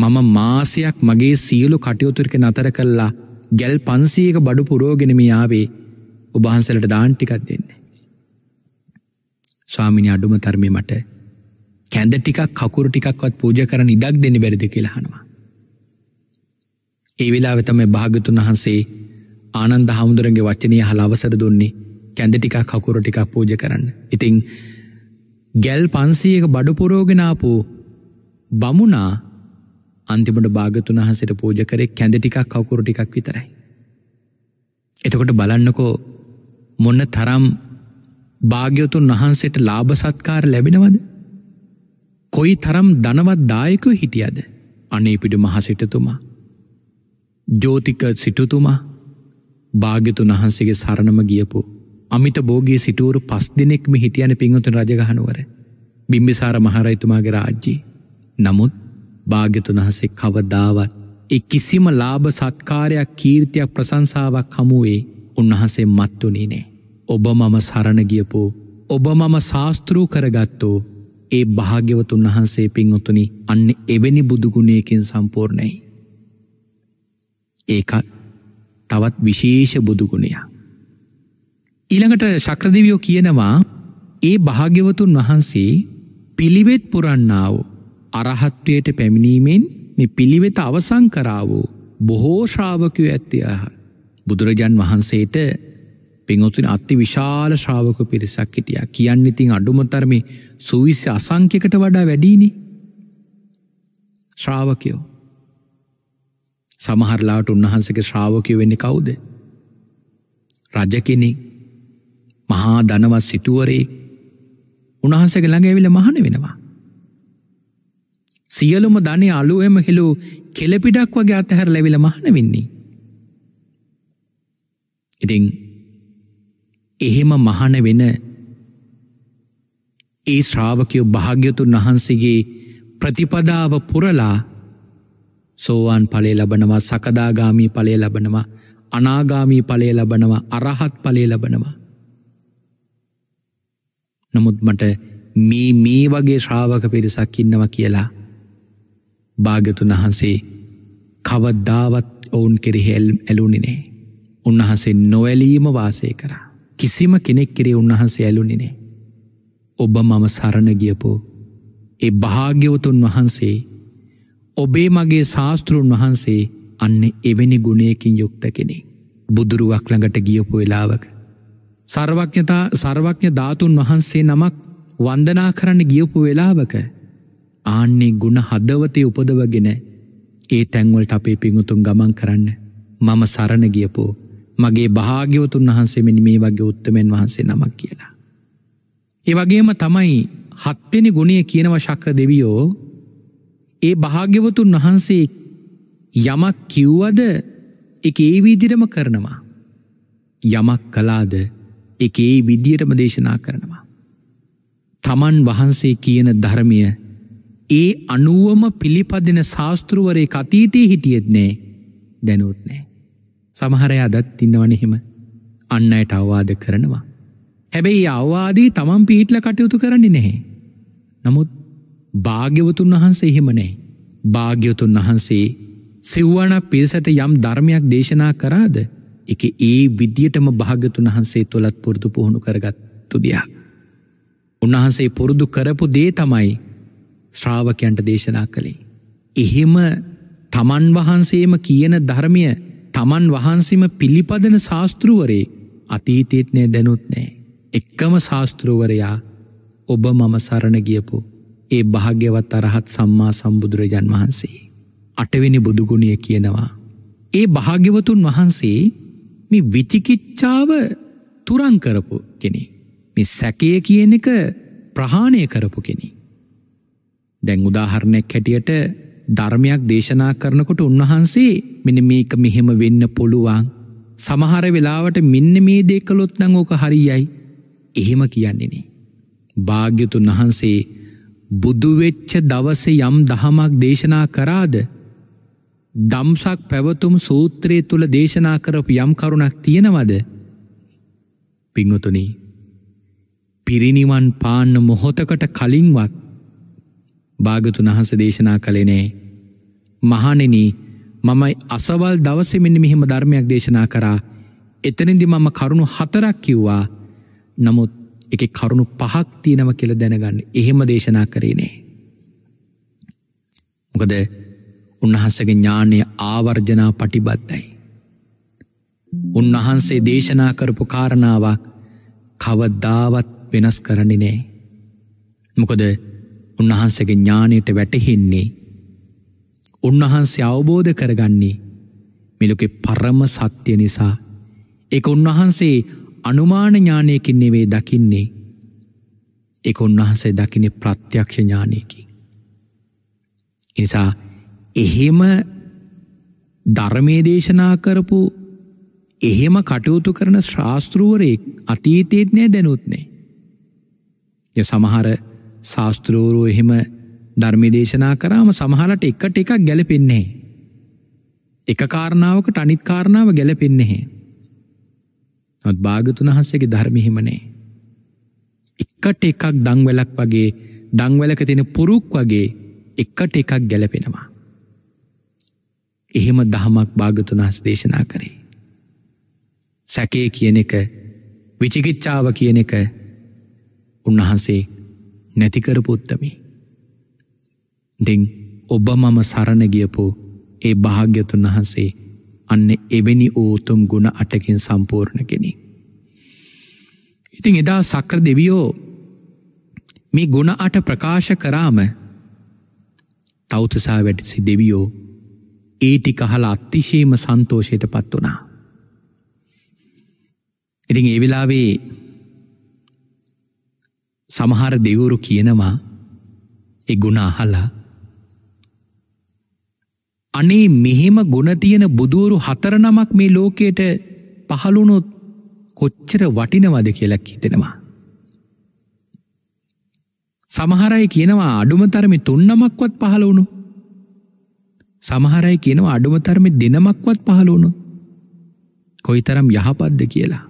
මම මාසයක් මගේ සියලු කටයුතුරක නතර කල්ලා ගැල් පන්සීක බඩු පුරෝගෙනම යාවේ උබහන්සලට දාන්ටිකක් දෙන්නේ. ස්වාමිනි අඩුම තර්මය මට කැඳ ටිකක් කකුරු ටිකක්වත් පූජ කරන ඉඩක් දෙන්න බැරිද කියලාහනවා. ඒ වෙලා වෙතම භාගතුන් වහන්සේ ආනන්ද හාමුදුරන්ගේ වචනය හල අවසර දුන්නේ කැඳ ටිකක් කකුරු ටිකක් පූජ කරන්න. ඉතිං ගැල් පන්සීයක බඩුපුරෝගෙනාපු බමුණා අන්තිමට භාගතුන් වහන්සට පූජ කරේ කැඳ ටිකක් කකුරු ටිකක් විතරයි. එතකොට බලන්නකෝ මොන්න තරම් භාග්‍යවතුන් වහන්සේට ලාභ සත්කාර ලැබෙනවද? කොයි තරම් ධනවත් දායකයෝ හිටියද? අනේ පිට මහසිටතුමා. ජෝතික සිටුතුමා භාග්‍යතුන් වහන්සේගේ සරණම ගියපු අමිත භෝගී සිටුවරු පස් දිනෙක්ම හිටියන පිංහතුන් රජගහනුවර. බිම්බිසාර මහරයිතුමාගේ රාජ්‍යී. නමුත් භාග්‍යතුන් වහන්සේ කවදාවත් එ කිසිම ලාභ සත්කාරයක් කීර්තියක් ප්‍රසංසාවක් හමුවේ උන්වහන්සේ මත්තුනේ නෑ. ඔබ මම සරණ ගියපෝ ඔබ මම ශාස්තෘූ කරගත්තෝ ඒ භාග්‍යවතුන් වහන්සේ පින්වතුනි අන්න එවැනි බුදුගුණයකින් සම්පූර්ණයි. ඒකත් තවත් විශේෂ බුදුගුණය. ඊළඟට ශක්‍රදිවියෝ කියනවා ඒ භාග්‍යවතුන් වහන්සේ පිළිවෙත් පුරන්නාව අරහත්වයට පැමිණීමෙන් මේ පිළිවෙත අවසං කරාවෝ බොහෝශ්‍රාවකය ඇත්තියහ. බුදුරජන් වහන්සේට පිංහතුන් අත්ති විශාල ශ්‍රාවක පිරිසක් හිටිය කියන්න ඉතින් අඩුමතරමේ සුවිස්්‍ය අසංකකට වඩා වැඩීනි ශ්‍රාවකයෝ සමහරලාට උන්වහන්සගේ ශ්‍රාවකය වෙන්න කවුද රජ කෙනෙක් මහා දනවත් සිටුවරේ උණහන්සගේ ළඟඇවිල මහන වෙනවා සියලුම ධනය අලුවම හෙලු කෙලපිඩක් වගේ අතහැර ලැවිල මහන වෙන්නේ ඉතිං එහෙම මහන වෙන ඒ ශ්‍රාවකයෝ භාග්‍යතුන් වහන්සේගේ ප්‍රතිපදාව පුරලා සෝවාන් පලේ ලබනවා සකදාගාමී පලේ ලබනවා අනාගාමී පලේ ලබනවා අරහත් පලේ ලබනවා. නමුත් මට මේ මේ වගේ ශ්‍රාවක පිරිසක් ඉන්නවා කියලා භාගතුන් වහන්සේ කවද්දාවත් ඔවුන් කෙරෙහෙල් ඇලුනිනේ. උන්වහන්සේ නොවැලීම වාසය කරා. කිසිම කෙනෙක් කෙරේ උන්වහන්සේ ඇලුනිනේ. ඔබ මම සරණ ගියපෝ ඒ භාග්‍යවතුන් වහන්සේ ඔබේ මගේ ශාස්තෘන් වහන්සේ අන්න එවැනි ගුණයකින් යුක්ත කෙනෙ. බුදුරුවක් ළඟට ගියපු වෙලාවක. සර්වඥතා සර්වඥ ධාතුන් වහන්සේ නමක් වන්දනා කරන්න ගියපු වෙලාවක ආන්නේ ගුණ හදවතය උපදවගෙන ඒ තැන්වලට අපේ පිඟුතුන් ගමන් කරන්න මම සරණ ගියපෝ මගේ භාග්‍යවතුන් වහන්සේ මෙනි මේ වගේ උත්තමෙන් වහන්සේ නමක් කියලා. ඒ වගේම තමයි හත්වෙනි ගුණය කියනව ශක්‍ර දෙවියෝ ඒ භාග්‍යවතුන් වහන්සේ යමක් කිව්වද එක ඒ විදිරම කරනවා. යමක් කලාද එක ඒ විදියටම දේශනා කරනවා. තමන් වහන්සේ කියන ධර්මය ඒ අනුවම පිළිපදින ශාස්තෘුවරේ කතීතය හිටියෙත්නේ දැනුත්නෑ. සමහරය අදත් ඉන්නවනෙහෙම අන්න අයට අවවාද කරනවා. හැබැයි අවවාදී තමන් පිහිටල කටයුතු කරන්නේ නැහැ. නමුත් භාග්‍යවතුන් වහන්සේ එහෙම නෑ. භාග්‍යවතුන් වහන්සේ සිව්වන පිරිසට යම් ධර්මයක් දේශනා කරාද එක ඒ විදියටම භාගතුන් වහන්සේ තුළත් පුරදු පුහුණු කරගත්තු දෙයක්. උන්වහන්සේ පුරුදු කරපු දේ තමයි ශ්‍රාවකයන්ට දේශනා කළේ. එහෙම තමන් වහන්සේම කියන ධර්මය තමන් වහන්සේම පිළිපදන ශාස්තෘුවරේ අතීතීත්නය දැනුත් නෑ. එක්කම ශාස්තෘුවරයා ඔබ මම සරණ ගියපු ඒ භාග්‍යවත් අරහත් සම්මා සම්බුදුරජන් වහන්සේ. අටවෙනි බුදුගුණය කියනවා. ඒ භාග්‍යවතුන් වහන්සේ මේ විචිකිච්ඡාව තුරං කරපු කෙනෙ. මේ සැකය කියන එක ප්‍රහාණය කරපු කෙනෙ. දැන් උදාහරණයක් හැටියට ධර්මයක් දේශනා කරනකොට උන්වහන්සේ මෙන මේක මෙහෙම වෙන්න පුළුවන්. සමහර වෙලාවට මෙන්න මේ දෙකලොත් නං ඕක හරියයි. එහෙම කියන්නේනේ. භාග්‍යතුන් වහන්සේ බුදුවෙච්ච දවස යම් දහමක් දේශනා කරාද. දම්සක් පැවතුම් සූත්‍රය තුළ දේශනා කරපු යම් කරුණක් තියෙනවද. පිංහතුනී පිරිනිවන් පාන්න මොහොතකට කලින්වත් භාගතුන් වහන්ස දේශනා කළේනේ. මහනෙනී මම අසවල් දවසෙ මෙන්න මෙහෙම ධර්මයක් දේශනා කරා එතනින්දි මම කරුණු හතරක් කිව්වා නමුත් එක කරුණු පහක් තියෙනව කියල දැනගන්න එහෙම දේශනා කරේනේ. මොකද උන්වහන්සගේ ඥානය ආවර්ජනා පටිබත්තයි. උන්වහන්සේ දේශනා කරපු කාරණාවක් කවදාවත් වෙනස් කරන්නේ නෑ. මොකද උන්වහන්සගේ ඥානයට වැටහෙන්නේ උන්වහන්සේ අවබෝධ කරගන්නේ මෙලොකෙ පරම සත්‍යය නිසා එක උන්වහන්සේ අනුමාන ඥානයකින් නෙවේ දකින්නේ එක උන්වහන්සේ දකින ප්‍රත්‍යක්ෂ ඥානයකි. එනිසා එහෙම ධර්මය දේශනා කරපු එහෙම කටයුතු කරන ශ්‍රාස්තෘුවරයෙක් අතීතේත්නය දැනුත්නේ. ය සමහර ශාස්තෘූරු එහෙම ධර්මිදේශනා කරාම සමහලට එකට එකක් ගැලපෙන්නේ. එක කාරණාවකට අනිත් කාරණාව ගැලපෙන්නේෙ. නොත් භාගතුන හස්සගේ ධර්මිහිමනේ. එක්කට එකක් දංවලක් වගේ දංවලක තින පුරුක් වගේ එක්කට එකක් ගැලපෙනවා. එහෙම දහමක් භාගතුනහස දේශනා කරේ. සැකේ කියන එක විචිකිච්ඡාව කියන එක උන්වහන්සේ නැතිකරපුත්තමි. දෙං ඔබ මම සරණගියපෝ ඒ භාග්‍යතුන් වහන්සේ අන්න එවැනි ඕතුම් ගුණ අටකින් සම්පූර්ණ කෙනෙ. ඉතිං එදා සක්‍ර දෙවියෝ මේ ගුණ අට ප්‍රකාශ කරාම තෞතසා වැටිසි දෙවියෝ ඒටි කහල අත්තිශේම සන්තෝෂයට පත් වනා. ඉතිං ඒවෙලාවේ සමහර දෙවුරු කියනවා එ ගුණ අහලා අනේ මෙහෙම ගුණතියන බුදුවරු හතරනමක් මේ ලෝකයට පහළුණුත් කොච්චර වටිනවද කියලක් හිතෙනවා. සමහරයි කියනවා අඩුමතරමි තුන්නමක්වත් පහළ වුණු. සමහරයි කියනවා අඩුමතරමි දෙනමක්වත් පහළ වුණු. කොයිතරම් යහපද්ද කියලා.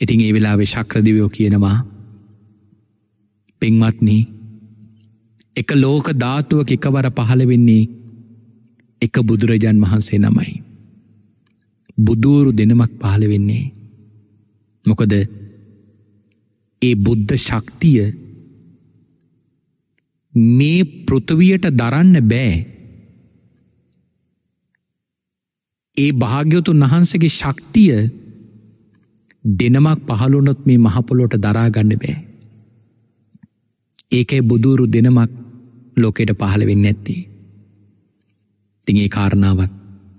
ඉතිං ඒ වෙලාවේ ශක්‍රදිවයෝ කියනවා පින්වත්නී එක ලෝක ධාතුවක් එකවර පහළ වෙන්නේ එක බුදුරජාන් වහන්සේ නමයි. බුදුවරු දෙනමක් පහළ වෙන්නේ. මොකද ඒ බුද්ධ ශක්තිය මේ පෘථවයට දරන්න බෑ. ඒ භාග්‍යවතුන් වහන්සගේ ශක්තිය දෙනමක් පහළුනොත් මේ මහපොලොට දරාගන්න බෑ. ඒකයි බුදුරු දෙනමක් ලෝකෙට පහළ වෙන්න ඇත්ති. තිඒ කාරණාවක්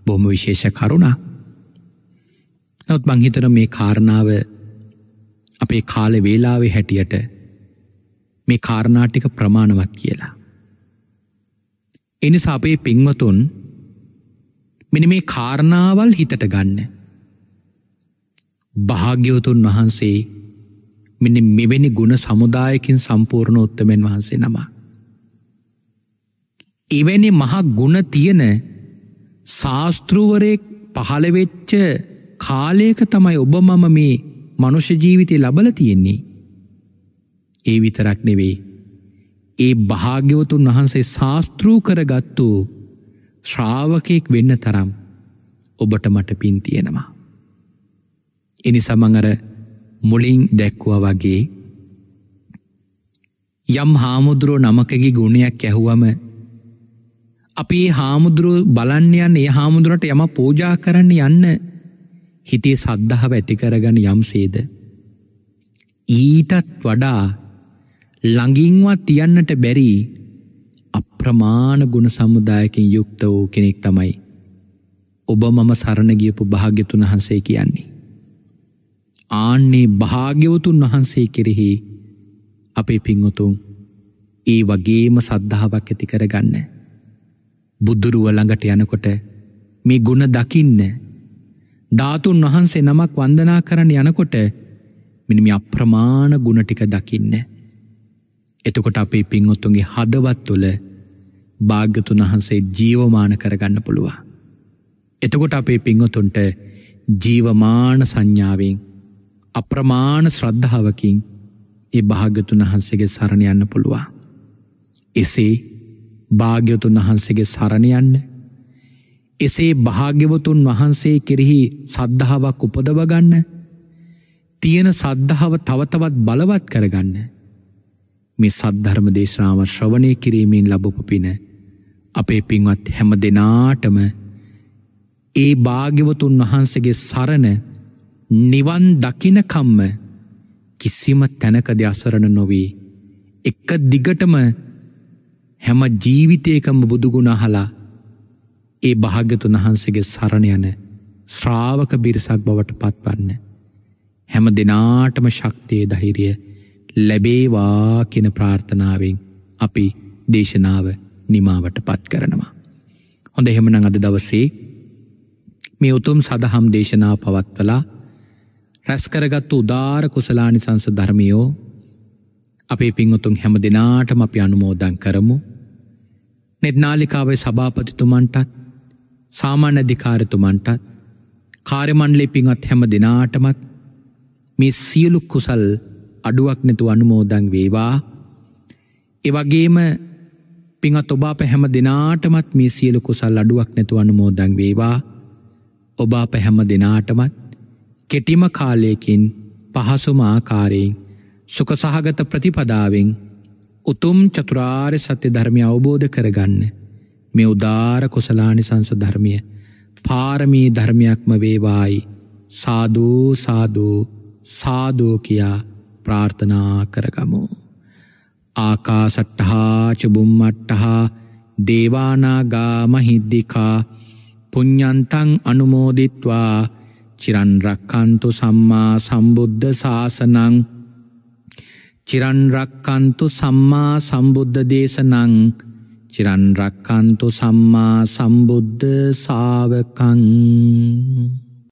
බොහොම විශේෂ කරුණා. නොත් මංහිතන මේ කාරණාව අපේ කාල වේලාවේ හැටියට මේ කාරණාටික ප්‍රමාණවත් කියලා. එනිසා අපේ පින්වතුන් මෙන මේ කාරණාවල් හිතට ගන්න. භාග්‍යවතුන් වහන්සේ මෙනි මෙවැනි ගුණ සමුදායකින් සම්පූර්ණ උත්තමෙන් වහන්සේ නමා. එවැනි මහා ගුණ තියෙන ශාස්තෘවරයෙක් පහළවෙච්ච කාලයක තමයි ඔබ මම මේ මනුෂ්‍ය ජීවිතය ලබල තියෙන්නේ. ඒ විතරක් නෙවෙයි. ඒ භාග්‍යවතුන් වහන්සේ ශාස්තෘූ කරගත්තු ශ්‍රාවකයෙක් වෙන්න තරම් ඔබට මට පින් තියෙනවා. එනිසා මං අර මුලින් දැක්වා වගේ යම් හාමුදුරුව නමකගේ ගුණයක් ඇැහුවම අපි හාමුදුරුව බලන්නයන් ඒ හාමුදුරට යම පෝජා කරන්න යන්න හිතේ සද්ධහව ඇතිකරගන යම් සේද. ඊටත් වඩා ළඟින්වත් තියන්නට බැරි අප්‍රමාණ ගුණ සමුදායකින් යුක්ත වූ කෙනෙක් තමයි. ඔබ මම සරණ ගියපු භාග්‍යතුන් වහන්සේ කියන්නේ. ආන්නේ භාග්‍යවතුන් වහන්සේ කෙරෙහි අපේ පිංවතුන් ඒ වගේම සද්ධාවක් ඇති කරගන්න. බුදුරුව ළඟට යනකොට මේ ගුණ දකින්න. ධාතුන් වහන්සේ නමක් වන්දනා කරන්න යනකොට මිනිම අප්‍රමාණ ගුණ ටික දකින්න. එතකොට අපේ පින්වොත්තුන්ගේ හදවත් තුළ භාග්‍යතුන් වහන්සේ ජීවමාන කරගන්න පුළුවන්. එතකොට අපේ පින්වතුන්ට ජීවමාන සංඥාවෙන් අප්‍රමාණ ශ්‍රද්ධාවකින් ඒ භාග්‍යතුන් වහන්සේගේ සරණ යන්න පුළුවන්. එසේ භාග්‍යතුන් වහන්සේගේ සරණ යන්න එසේ භාග්‍යවතුන් වහන්සේ කෙරෙහි සද්ධාවක් උපදවගන්න තියෙන සද්ධාව තවතවත් බලවත් කරගන්න මේ සද්ධර්ම දේශනාව ශ්‍රවණය කිරීමෙන් ලබපු පින අපේ පින්වත් හැම දෙනාටම ඒ භාග්‍යවතුන් වහන්සේගේ සරණ නිවන් දකිනකම්ම කිසිම තැනකද අසරණ නොවී එක දිගටම හැම ජීවිතයකම බුදුගුණ අහලා ඒ භාග්‍යතුන් වහන්සේගේ සරණ යන ශ්‍රාවක බිරිසක් බවට පත්වන්න. හැම දෙනාටම ශක්තිය ධෛරිය ලැබේවා කියන ප්‍රාර්ථනාවෙන් අපි දේශනාව නිමාවට පත් කරනවා. හොඳ එහෙමනං අද දවසේ මේ උතුම් සදහම් දේශනා පවත්වලා රැස්කරගත්තු උදාර කුසලානි සංස ධර්මියෝ අපේ පිංවතුන් හැම දෙනාටම අපි අනුමෝදන් කරමු නෙද්නාලිකාවේ සභාපතිතුමන්ටත් සාමාන්‍ය අධිකාරතුමන්ටත් කාර්මණ්ලේ පිංවත් හැම දෙනාටමත් මේ සියලු කුසල් අඩුවක් නැතු අනුමෝදන් වේවා එවගේම පිංවත් ඔබ අප හැම දෙනාටමත් මේ සියලු කුසල් අඩුවක් නැතු අනුමෝදන් වේවා ඔබ අප හැම දෙනාටමත් කෙටිම කාලයකින් පහසුම ආකාරයෙන් සුකසහගත ප්‍රතිපදාවෙන් උතුම් චතුරාර් සත්‍ය ධර්මය අවබෝධ කරගන්න මේ උදාර කුසලානි සංස ධර්මිය පාරමී ධර්මයක්ම වේවායි සාධූ සාධූ සාධෝ කියා ප්‍රාර්ථනා කරගමු. ආකා සට්ටහා චබුම්මට්ටහා දේවානාගා මහිද්දිකා පුඤ්ඥන්තන් අනුමෝදිත්වා චිරන්රක්කන්තු සම්මා සම්බුද්ධ ශාසනං චිරන්රක්කන්තු සම්මා සම්බුද්ධ දේශනං චිරන්රක්කන්තු සම්මා සම්බුද්ධ සාාවකං